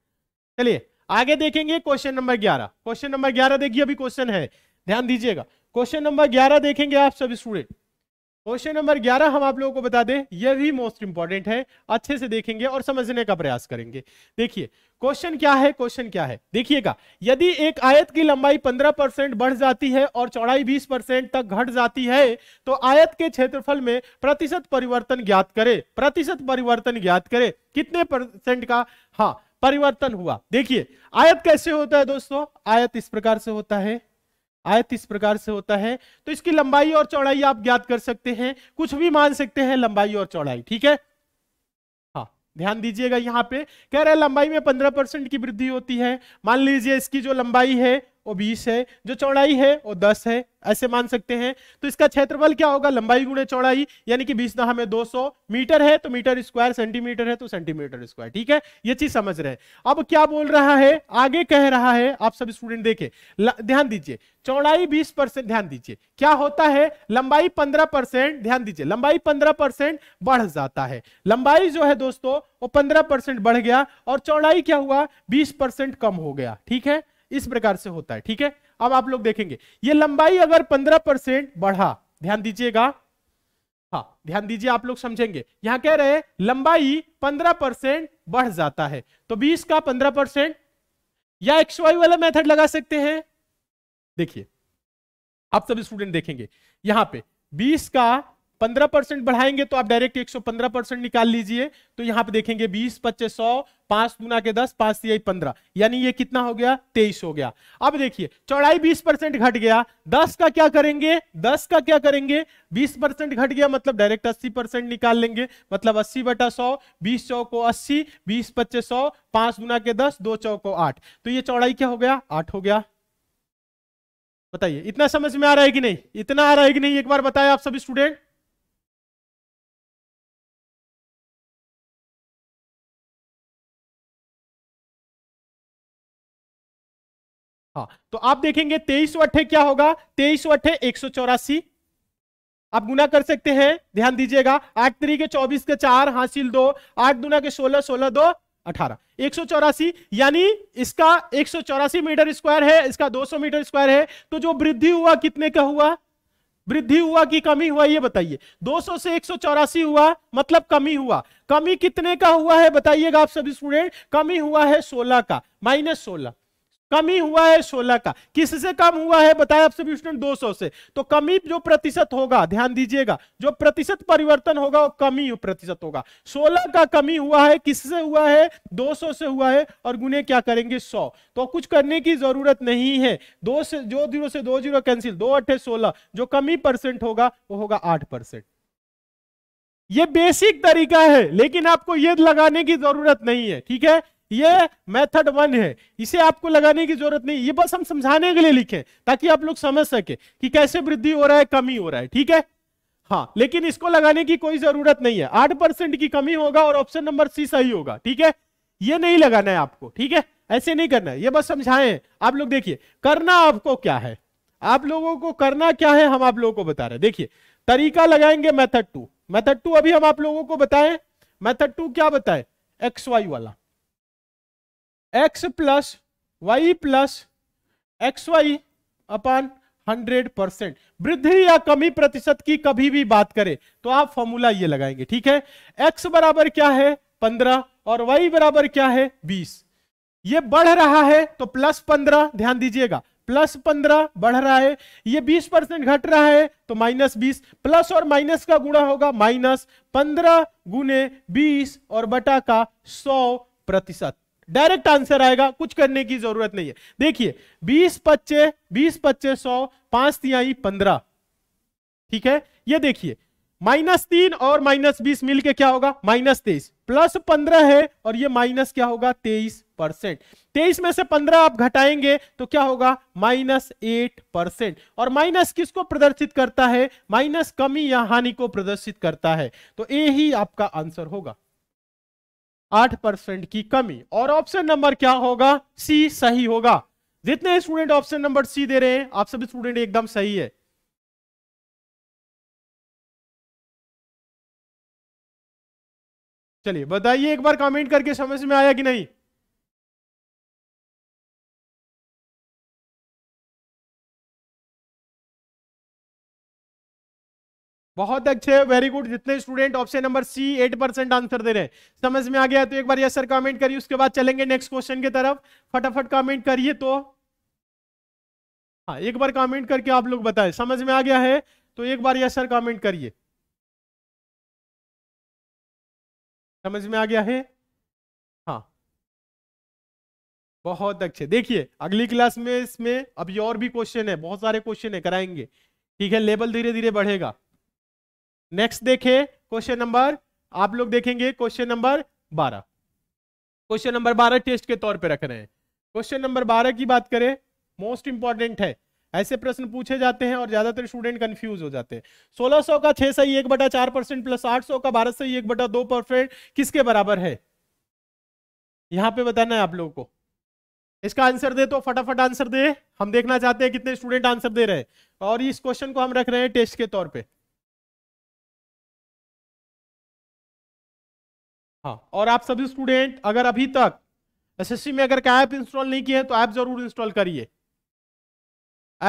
[SPEAKER 1] चलिए आगे देखेंगे क्वेश्चन नंबर ग्यारह क्वेश्चन नंबर ग्यारह देखिए अभी क्वेश्चन है ध्यान दीजिएगा क्वेश्चन नंबर ग्यारह देखेंगे आप सभी स्टूडेंट क्वेश्चन नंबर 11 हम आप लोगों को बता दें यह भी मोस्ट इंपॉर्टेंट है अच्छे से देखेंगे और समझने का प्रयास करेंगे देखिए क्वेश्चन क्या है क्वेश्चन क्या है देखिएगा यदि एक आयत की लंबाई 15 परसेंट बढ़ जाती है और चौड़ाई 20 परसेंट तक घट जाती है तो आयत के क्षेत्रफल में प्रतिशत परिवर्तन ज्ञात करे प्रतिशत परिवर्तन ज्ञात करे कितने परसेंट का हाँ परिवर्तन हुआ देखिए आयत कैसे होता है दोस्तों आयत इस प्रकार से होता है आयत इस प्रकार से होता है तो इसकी लंबाई और चौड़ाई आप ज्ञात कर सकते हैं कुछ भी मान सकते हैं लंबाई और चौड़ाई ठीक है हाँ ध्यान दीजिएगा यहाँ पे कह रहा है लंबाई में पंद्रह परसेंट की वृद्धि होती है मान लीजिए इसकी जो लंबाई है वो बीस है जो चौड़ाई है वो दस है ऐसे मान सकते हैं तो इसका क्षेत्रफल क्या होगा लंबाई गुणे चौड़ाई यानी कि बीस दहा में 200 मीटर है तो मीटर स्क्वायर सेंटीमीटर है तो सेंटीमीटर स्क्वायर ठीक है ये चीज समझ रहे हैं अब क्या बोल रहा है आगे कह रहा है आप सब स्टूडेंट देखे ध्यान दीजिए चौड़ाई बीस परसेंट ध्यान दीजिए क्या होता है लंबाई पंद्रह परसेंट ध्यान दीजिए लंबाई पंद्रह परसेंट बढ़ जाता है लंबाई जो है दोस्तों वो पंद्रह परसेंट बढ़ गया और चौड़ाई क्या हुआ बीस परसेंट कम हो गया ठीक है इस प्रकार से होता है ठीक है अब आप लोग देखेंगे ये लंबाई अगर पंद्रह परसेंट बढ़ा ध्यान दीजिएगा हाँ ध्यान दीजिए आप लोग समझेंगे यहां कह रहे लंबाई पंद्रह परसेंट बढ़ जाता है तो बीस का पंद्रह परसेंट या एक्स वाई वाला मेथड लगा सकते हैं देखिए आप सभी स्टूडेंट देखेंगे यहां पे 20 का पंद्रह परसेंट बढ़ाएंगे तो आप डायरेक्ट एक सौ पंद्रह परसेंट निकाल लीजिए तो यहां पे देखेंगे बीस पच्चीस सौ पांच गुना के दस पांच सी पंद्रह यानी ये कितना हो गया तेईस हो गया अब देखिए चौड़ाई बीस परसेंट घट गया दस का क्या करेंगे दस का क्या करेंगे बीस परसेंट घट गया मतलब डायरेक्ट अस्सी परसेंट निकाल लेंगे मतलब अस्सी बटा सौ बीस सौ को अस्सी बीस पच्चीस सौ पांच गुना के दस दो चौ को आठ तो ये चौड़ाई क्या हो गया आठ हो गया बताइए इतना समझ में आ रहा है कि नहीं इतना आ रहा है कि
[SPEAKER 2] नहीं एक बार बताया आप सभी स्टूडेंट
[SPEAKER 1] हाँ तो आप देखेंगे तेईस अट्ठे क्या होगा तेईस अट्ठे एक सौ चौरासी आप गुना कर सकते हैं ध्यान दीजिएगा आठ के चौबीस के चार हासिल दो आठ दुना के सोलह सोलह दो अठारह एक सौ चौरासी यानी इसका एक सौ चौरासी मीटर स्क्वायर है इसका दो सौ मीटर स्क्वायर है तो जो वृद्धि हुआ कितने का हुआ वृद्धि हुआ कि कमी हुआ ये बताइए 200 से एक हुआ मतलब कमी हुआ कमी कितने का हुआ है बताइएगा आप सभी स्टूडेंट कमी हुआ है 16 का माइनस सोलह कमी हुआ है 16 का किससे कम हुआ है बताया आपसे स्टूडेंट 200 से तो कमी जो प्रतिशत होगा ध्यान दीजिएगा जो प्रतिशत परिवर्तन होगा वो कमी प्रतिशत होगा 16 का कमी हुआ है किससे हुआ है 200 से हुआ है और गुने क्या करेंगे 100 तो कुछ करने की जरूरत नहीं है दो से जो जीरो से दो जीरो कैंसिल दो अठे सोलह जो कमी परसेंट होगा वो होगा आठ परसेंट ये बेसिक तरीका है लेकिन आपको ये लगाने की जरूरत नहीं है ठीक है ये मेथड वन है इसे आपको लगाने की जरूरत नहीं ये बस हम समझाने के लिए लिखे ताकि आप लोग समझ सके कि कैसे वृद्धि हो रहा है कमी हो रहा है ठीक है हाँ लेकिन इसको लगाने की कोई जरूरत नहीं है आठ परसेंट की कमी होगा और ऑप्शन नंबर सी सही होगा ठीक है ये नहीं लगाना है आपको ठीक है ऐसे नहीं करना है ये बस समझाए आप लोग देखिए करना आपको क्या है आप लोगों को करना क्या है हम आप लोगों को बता रहे हैं देखिए तरीका लगाएंगे मेथड टू मेथड टू अभी हम आप लोगों को बताएं मेथड टू क्या बताएं एक्स वाई वाला x plus y plus x y upon hundred percent वृद्धि या कमी प्रतिशत की कभी भी बात करें तो आप फॉर्मूला ये लगाएंगे ठीक है एक्स बराबर क्या है पंद्रह और वाई बराबर क्या है बीस ये बढ़ रहा है तो प्लस पंद्रह ध्यान दीजिएगा प्लस पंद्रह बढ़ रहा है ये बीस परसेंट घट रहा है तो माइनस बीस प्लस और माइनस का गुणा होगा माइनस पंद्रह गुने बीस और बटा का सौ प्रतिशत डायरेक्ट आंसर आएगा कुछ करने की जरूरत नहीं है देखिए बीस पच्चे बीस पच्चे सौ पांच तिहाई पंद्रह ठीक है ये देखिए माइनस तीन और माइनस बीस मिल क्या होगा माइनस तेईस प्लस पंद्रह है और ये माइनस क्या होगा तेईस परसेंट तेईस में से पंद्रह आप घटाएंगे तो क्या होगा माइनस एट परसेंट और माइनस किसको प्रदर्शित करता है माइनस कमी या हानि को प्रदर्शित करता है तो ए ही आपका आंसर होगा आठ परसेंट की कमी और ऑप्शन नंबर क्या होगा सी सही होगा जितने स्टूडेंट ऑप्शन नंबर सी दे रहे हैं आप सभी स्टूडेंट एकदम सही है
[SPEAKER 2] चलिए बताइए एक बार कमेंट करके समझ में आया कि नहीं
[SPEAKER 1] बहुत अच्छे वेरी गुड जितने student option number C eight percent answer दे रहे हैं समझ में आ गया तो एक बार यस सर कमेंट करिए उसके बाद चलेंगे नेक्स्ट क्वेश्चन की तरफ फटाफट कमेंट करिए तो हाँ एक बार कमेंट करके आप लोग बताएं समझ में आ गया है तो
[SPEAKER 2] एक बार यस सर कमेंट करिए समझ में
[SPEAKER 1] आ गया है हाँ बहुत अच्छे देखिए अगली क्लास में इसमें अभी और भी क्वेश्चन है बहुत सारे क्वेश्चन है कराएंगे ठीक है लेवल धीरे धीरे बढ़ेगा नेक्स्ट देखें क्वेश्चन नंबर आप लोग देखेंगे क्वेश्चन नंबर बारह क्वेश्चन नंबर बारह टेस्ट के तौर पे रख रहे हैं क्वेश्चन नंबर बारह की बात करें मोस्ट इंपॉर्टेंट है ऐसे प्रश्न पूछे जाते हैं और ज्यादातर स्टूडेंट कंफ्यूज हो जाते हैं 1600 का छह सही एक बटा चार परसेंट प्लस सौ का बारह सही एक बटा दो परसेंट किसके बराबर है यहां पे बताना है आप लोगों को इसका आंसर दे तो फटाफट आंसर दे हम देखना चाहते हैं कितने स्टूडेंट आंसर दे रहे हैं और इस क्वेश्चन को हम रख रहे हैं टेस्ट के तौर पर हाँ और आप सभी स्टूडेंट अगर अभी तक एसएससी में अगर क्या ऐप इंस्टॉल नहीं किए तो ऐप जरूर इंस्टॉल करिए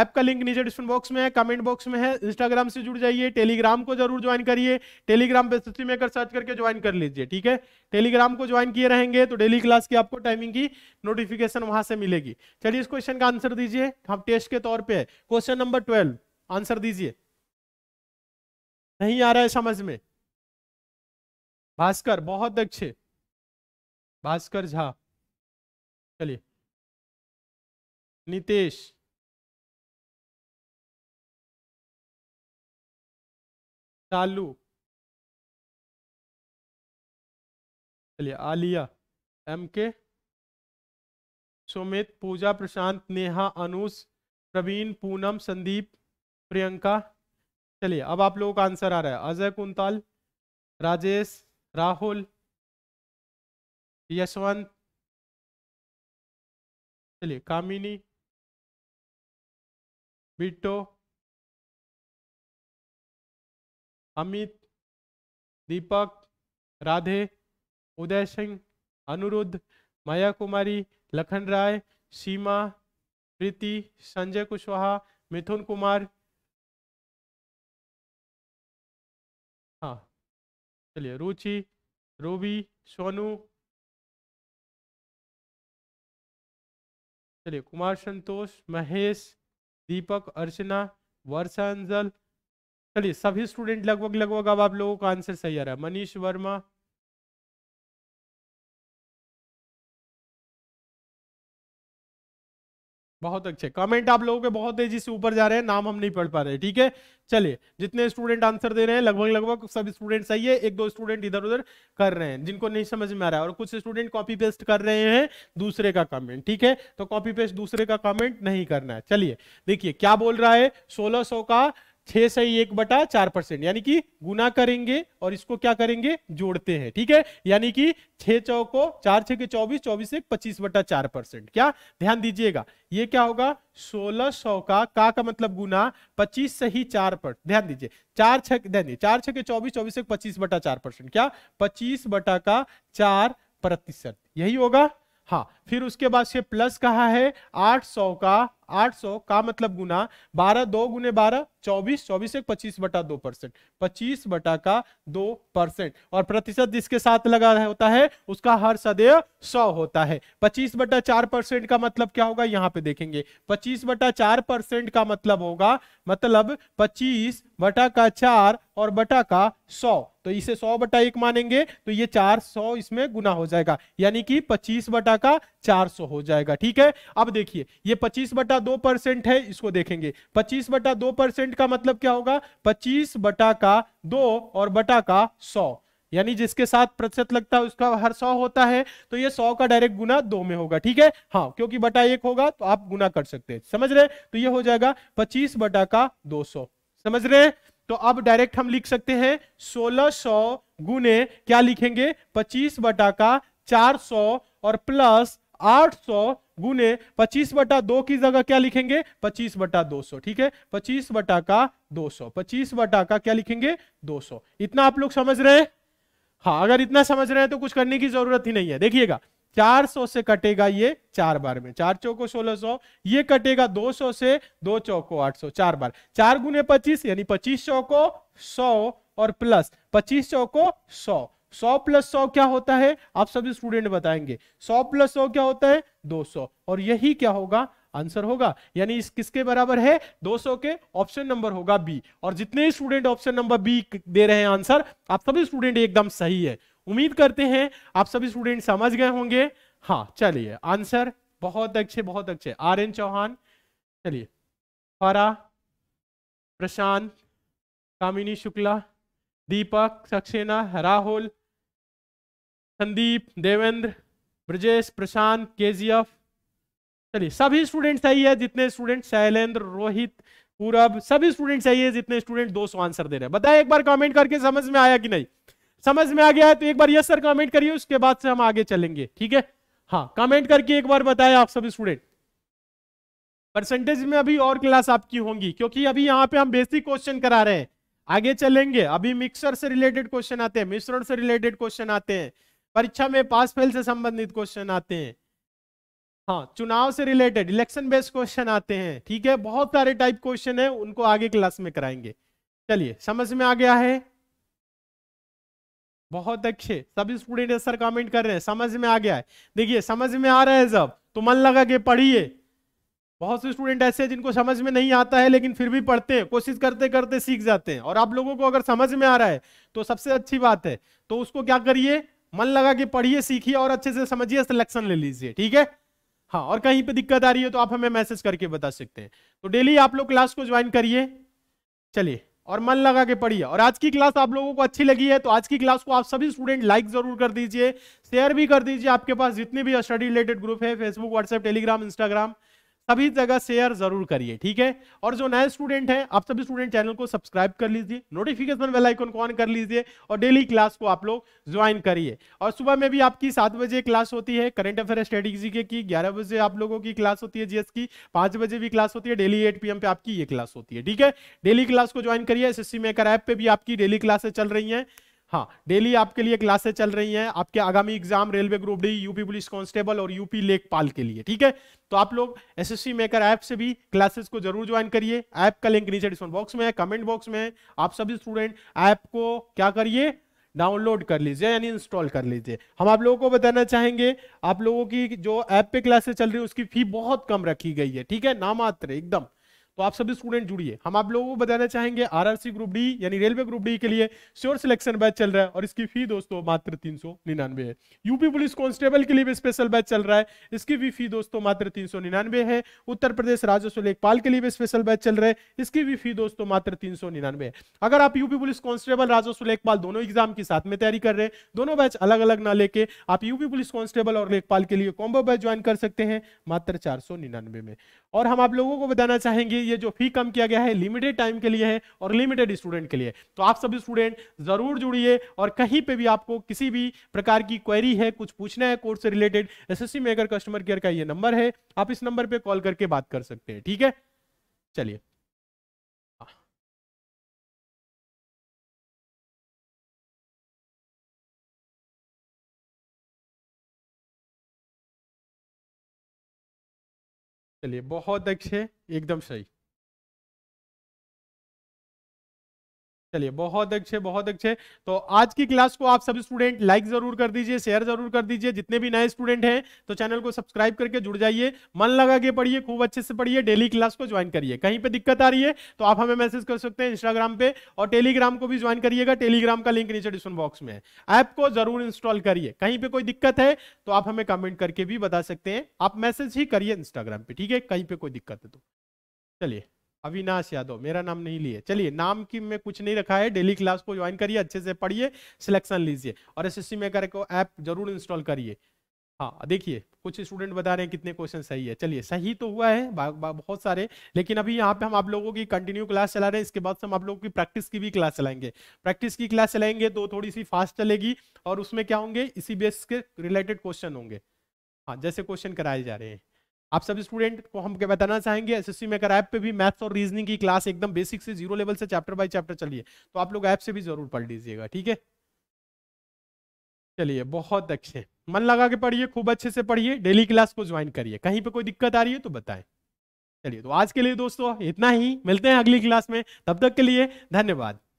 [SPEAKER 1] ऐप का लिंक नीचे डिस्क्रिप्शन बॉक्स में है कमेंट बॉक्स में है इंस्टाग्राम से जुड़ जाइए टेलीग्राम को जरूर ज्वाइन करिए टेलीग्राम पे एसएससी अगर सर्च करके ज्वाइन कर लीजिए ठीक है टेलीग्राम को ज्वाइन किए रहेंगे तो डेली क्लास की आपको टाइमिंग की नोटिफिकेशन वहां से मिलेगी चलिए इस क्वेश्चन का आंसर दीजिए हम टेस्ट के तौर पर क्वेश्चन नंबर ट्वेल्व आंसर दीजिए नहीं आ रहा है समझ में भास्कर बहुत अच्छे
[SPEAKER 2] भास्कर झा चलिए नितेश चालू
[SPEAKER 1] चलिए आलिया एम के सुमित पूजा प्रशांत नेहा अनुस प्रवीण पूनम संदीप प्रियंका चलिए अब आप लोगों का आंसर आ रहा है अजय कुंताल राजेश राहुल यशवंत चलिए कामिनी बिट्टो अमित दीपक राधे उदय सिंह अनुरुद्ध माया कुमारी लखन राय सीमा प्रीति संजय कुशवाहा मिथुन कुमार
[SPEAKER 2] चलिए रुचि रूबी सोनू चलिए कुमार
[SPEAKER 1] संतोष महेश दीपक अर्चना वर्षा अंजल चलिए सभी स्टूडेंट लगभग लगभग अब आप लोगों का आंसर सही आ रहा है मनीष वर्मा बहुत अच्छे कमेंट आप लोगों के बहुत तेजी से ऊपर जा रहे हैं नाम हम नहीं पढ़ पा रहे ठीक है चलिए जितने स्टूडेंट आंसर दे रहे हैं लगभग लगभग सब स्टूडेंट सही है एक दो स्टूडेंट इधर उधर कर रहे हैं जिनको नहीं समझ में आ रहा है और कुछ स्टूडेंट कॉपी पेस्ट कर रहे हैं दूसरे का कमेंट ठीक है तो कॉपी पेस्ट दूसरे का कमेंट नहीं करना है चलिए देखिए क्या बोल रहा है सोलह का छह सही एक बटा चार परसेंट यानी कि गुना करेंगे और इसको क्या करेंगे जोड़ते हैं ठीक है यानी कि छह को चार छह के चौबीस चौबीस एक पच्चीस बटा चार परसेंट क्या ध्यान दीजिएगा ये क्या होगा सोलह सौ का का का मतलब गुना पच्चीस सही चार पर ध्यान दीजिए चार छह ध्यान दीजिए चार छह के चौबीस चौबीस एक पच्चीस बटा चार परसेंट क्या पच्चीस बटा का चार प्रतिशत यही होगा हाँ फिर उसके बाद से प्लस कहा है 800 का 800 का मतलब गुना 12 दो गुने बारह चौबीस चौबीस एक पच्चीस बटा दो परसेंट पच्चीस बटा का दो परसेंट और प्रतिशत जिसके साथ लगा होता है उसका हर सदैव सौ होता है पच्चीस बटा चार परसेंट का मतलब क्या होगा यहाँ पे देखेंगे पच्चीस बटा चार परसेंट का मतलब होगा मतलब पच्चीस बटा का चार और बटा का सौ तो इसे सौ बटा एक मानेंगे तो ये चार सौ इसमें गुना हो जाएगा यानी कि पच्चीस बटा का चार सौ हो जाएगा ठीक है अब देखिए ये पच्चीस बटा दो परसेंट है इसको देखेंगे पच्चीस बटा दो परसेंट परसेंट का मतलब क्या होगा पच्चीस बटा का दो और बटा का सौ यानी जिसके साथ प्रतिशत लगता है उसका हर सौ होता है तो ये सौ का डायरेक्ट गुना दो में होगा ठीक है हाँ क्योंकि बटा एक होगा तो आप गुना कर सकते हैं समझ रहे तो ये हो जाएगा पच्चीस बटा का दो सौ समझ रहे तो अब डायरेक्ट हम लिख सकते हैं सोलह सौ गुने क्या लिखेंगे पच्चीस बटा का चार सौ और प्लस आठ सौ गुने पच्चीस बटा दो की जगह क्या लिखेंगे पच्चीस बटा दो सौ ठीक है पच्चीस बटा का दो सौ पच्चीस बटा का क्या लिखेंगे दो सौ इतना आप लोग समझ रहे हैं हाँ अगर इतना समझ रहे हैं तो कुछ करने की जरूरत ही नहीं है देखिएगा 400 से कटेगा ये चार बार में चार चौको सोलह सौ ये कटेगा 200 से दो चौको 800 चार बार चार गुने पच्चीस यानी पच्चीस चौको 100 और प्लस पच्चीस चौको 100 सौ प्लस सौ क्या होता है आप सभी स्टूडेंट बताएंगे सौ प्लस सौ क्या होता है दो सौ और यही क्या होगा आंसर होगा यानी इस किसके बराबर है 200 के ऑप्शन नंबर होगा बी और जितने स्टूडेंट ऑप्शन नंबर बी दे रहे हैं आंसर आप सभी स्टूडेंट एकदम सही है उम्मीद करते हैं आप सभी स्टूडेंट समझ गए होंगे हाँ चलिए आंसर बहुत अच्छे बहुत अच्छे आर एन चौहान चलिए फरा प्रशांत कामिनी शुक्ला दीपक सक्सेना राहुल संदीप देवेंद्र ब्रजेश प्रशांत के चलिए सभी स्टूडेंट्स आई है जितने स्टूडेंट शैलेंद्र रोहित पूरब सभी स्टूडेंट्स आई है जितने स्टूडेंट दो सौ आंसर दे रहे हैं बताए एक बार कमेंट करके समझ में आया कि नहीं समझ में आ गया है तो एक बार यस सर कमेंट करिए उसके बाद से हम आगे चलेंगे ठीक है हाँ कमेंट करके एक बार बताए आप सभी स्टूडेंट परसेंटेज में अभी और क्लास आपकी होंगी क्योंकि अभी यहाँ पे हम बेसिक क्वेश्चन करा रहे हैं आगे चलेंगे अभी मिक्सर से रिलेटेड क्वेश्चन आते हैं मिश्रण से रिलेटेड क्वेश्चन आते हैं परीक्षा में पास फेल से संबंधित क्वेश्चन आते हैं हाँ चुनाव से रिलेटेड इलेक्शन बेस्ड क्वेश्चन आते हैं ठीक है बहुत सारे टाइप क्वेश्चन है उनको आगे क्लास में कराएंगे चलिए समझ में आ गया है बहुत अच्छे सभी स्टूडेंट सर कमेंट कर रहे हैं समझ में आ गया है देखिए समझ में आ रहा है सब तो मन लगा के पढ़िए बहुत से स्टूडेंट ऐसे हैं जिनको समझ में नहीं आता है लेकिन फिर भी पढ़ते हैं कोशिश करते करते सीख जाते हैं और आप लोगों को अगर समझ में आ रहा है तो सबसे अच्छी बात है तो उसको क्या करिए मन लगा कि पढ़िए सीखिए और अच्छे से समझिए सिलेक्शन ले लीजिए ठीक है हाँ और कहीं पे दिक्कत आ रही है तो आप हमें मैसेज करके बता सकते हैं तो डेली आप लोग क्लास को ज्वाइन करिए चलिए और मन लगा के पढ़िए और आज की क्लास आप लोगों को अच्छी लगी है तो आज की क्लास को आप सभी स्टूडेंट लाइक जरूर कर दीजिए शेयर भी कर दीजिए आपके पास जितने भी स्टडी रिलेटेड ग्रुप है फेसबुक व्हाट्सएप टेलीग्राम इंस्टाग्राम सभी जगह शेयर जरूर करिए ठीक है और जो नए स्टूडेंट हैं आप सभी स्टूडेंट चैनल को सब्सक्राइब कर लीजिए नोटिफिकेशन बेल आइकन को ऑन कर लीजिए और डेली क्लास को आप लोग ज्वाइन करिए और सुबह में भी आपकी सात बजे क्लास होती है करंट अफेयर स्ट्रेटेजी के की ग्यारह बजे आप लोगों की क्लास होती है जीएस की पांच बजे भी क्लास होती है डेली एट पी पे आपकी ये क्लास होती है ठीक है डेली क्लास को ज्वाइन करिए S S C maker app पे भी आपकी डेली क्लासेस चल रही है हाँ डेली आपके लिए क्लासेस चल रही हैं आपके आगामी exam railway group D UP police constable और यूपी लेखपाल के लिए ठीक है तो आप लोग एसएससी मेकर ऐप से भी क्लासेस को जरूर ज्वाइन करिए ऐप का लिंक नीचे डिस्क्रिप्शन बॉक्स में है कमेंट बॉक्स में है आप सभी स्टूडेंट ऐप को क्या करिए डाउनलोड कर लीजिए यानी इंस्टॉल कर लीजिए हम आप लोगों को बताना चाहेंगे आप लोगों की जो ऐप पे क्लासेस चल रही है उसकी फी बहुत कम रखी गई है ठीक है नामात्र एकदम तो आप सभी स्टूडेंट जुड़िए हम आप लोगों को बताना चाहेंगे आरआरसी ग्रुप डी यानी रेलवे ग्रुप डी के लिए श्योर सिलेक्शन बैच चल रहा है और इसकी फी दोस्तों मात्र तीन सौ निन्यानवे है यूपी पुलिस कांस्टेबल के लिए भी स्पेशल बैच चल रहा है इसकी भी फी दोस्तों मात्र तीन सौ निन्यानवे है उत्तर प्रदेश राजस्व लेखपाल के लिए भी स्पेशल बैच चल रहा है इसकी भी फी दोस्तों मात्र तीन सौ निन्यानवे है अगर आप यूपी पुलिस कांस्टेबल राजस्व लेखपाल दोनों एग्जाम की साथ में तैयारी कर रहे हैं दोनों बैच अलग अलग ना लेके आप यूपी पुलिस कांस्टेबल और लेखपाल के लिए कॉम्बो बैच ज्वाइन कर सकते हैं मात्र चार में और हम आप लोगों को बताना चाहेंगे लिए ये जो फी कम किया गया है लिमिटेड टाइम के लिए है और लिमिटेड स्टूडेंट के लिए तो आप सभी स्टूडेंट जरूर जुड़िए और कहीं पे भी आपको किसी भी प्रकार की क्वेरी है कुछ पूछना है कोर्स से related SSC maker customer care का ये नंबर है आप इस नंबर पर कॉल करके बात कर सकते हैं ठीक है चलिए चलिए बहुत अच्छे एकदम सही चलिए बहुत अच्छे बहुत अच्छे तो आज की क्लास को आप सब स्टूडेंट लाइक जरूर कर दीजिए शेयर जरूर कर दीजिए जितने भी नए स्टूडेंट हैं तो चैनल को सब्सक्राइब करके जुड़ जाइए मन लगा के पढ़िए खूब अच्छे से पढ़िए डेली क्लास को ज्वाइन करिए कहीं पे दिक्कत आ रही है तो आप हमें मैसेज कर सकते हैं इंस्टाग्राम पे और टेलीग्राम को भी ज्वाइन करिएगा टेलीग्राम का लिंक नीचे डिस्क्रिप्शन बॉक्स में है ऐप को जरूर इंस्टॉल करिए कहीं पर कोई दिक्कत है तो आप हमें कमेंट करके भी बता सकते हैं आप मैसेज ही करिए इंस्टाग्राम पे ठीक है कहीं पर कोई दिक्कत है तो चलिए अविनाश यादव मेरा नाम नहीं लिए चलिए नाम की में कुछ नहीं रखा है डेली क्लास को ज्वाइन करिए अच्छे से पढ़िए सिलेक्शन लीजिए और एस एस सी मेकर को ऐप जरूर इंस्टॉल करिए हाँ देखिए कुछ स्टूडेंट बता रहे हैं कितने क्वेश्चन सही है चलिए सही तो हुआ है बा, बा, बहुत सारे लेकिन अभी यहाँ पे हम आप लोगों की कंटिन्यू क्लास चला रहे हैं इसके बाद से हम आप लोगों की प्रैक्टिस की भी क्लास चलाएंगे प्रैक्टिस की क्लास चलाएंगे तो थोड़ी सी फास्ट चलेगी और उसमें क्या होंगे इसी बेस के रिलेटेड क्वेश्चन होंगे हाँ जैसे क्वेश्चन कराए जा रहे हैं आप सभी स्टूडेंट को हम क्या बताना चाहेंगे एसएससी मेकर ऐप पे भी मैथ्स और रीजनिंग की क्लास एकदम बेसिक से जीरो लेवल से चैप्टर बाय चैप्टर चलिए तो आप लोग ऐप से भी जरूर पढ़ लीजिएगा ठीक है चलिए बहुत अच्छे मन लगा के पढ़िए खूब अच्छे से पढ़िए डेली क्लास को ज्वाइन करिए कहीं पे कोई दिक्कत आ रही है तो बताएं चलिए तो आज के लिए दोस्तों इतना ही मिलते हैं अगली क्लास में तब तक के लिए धन्यवाद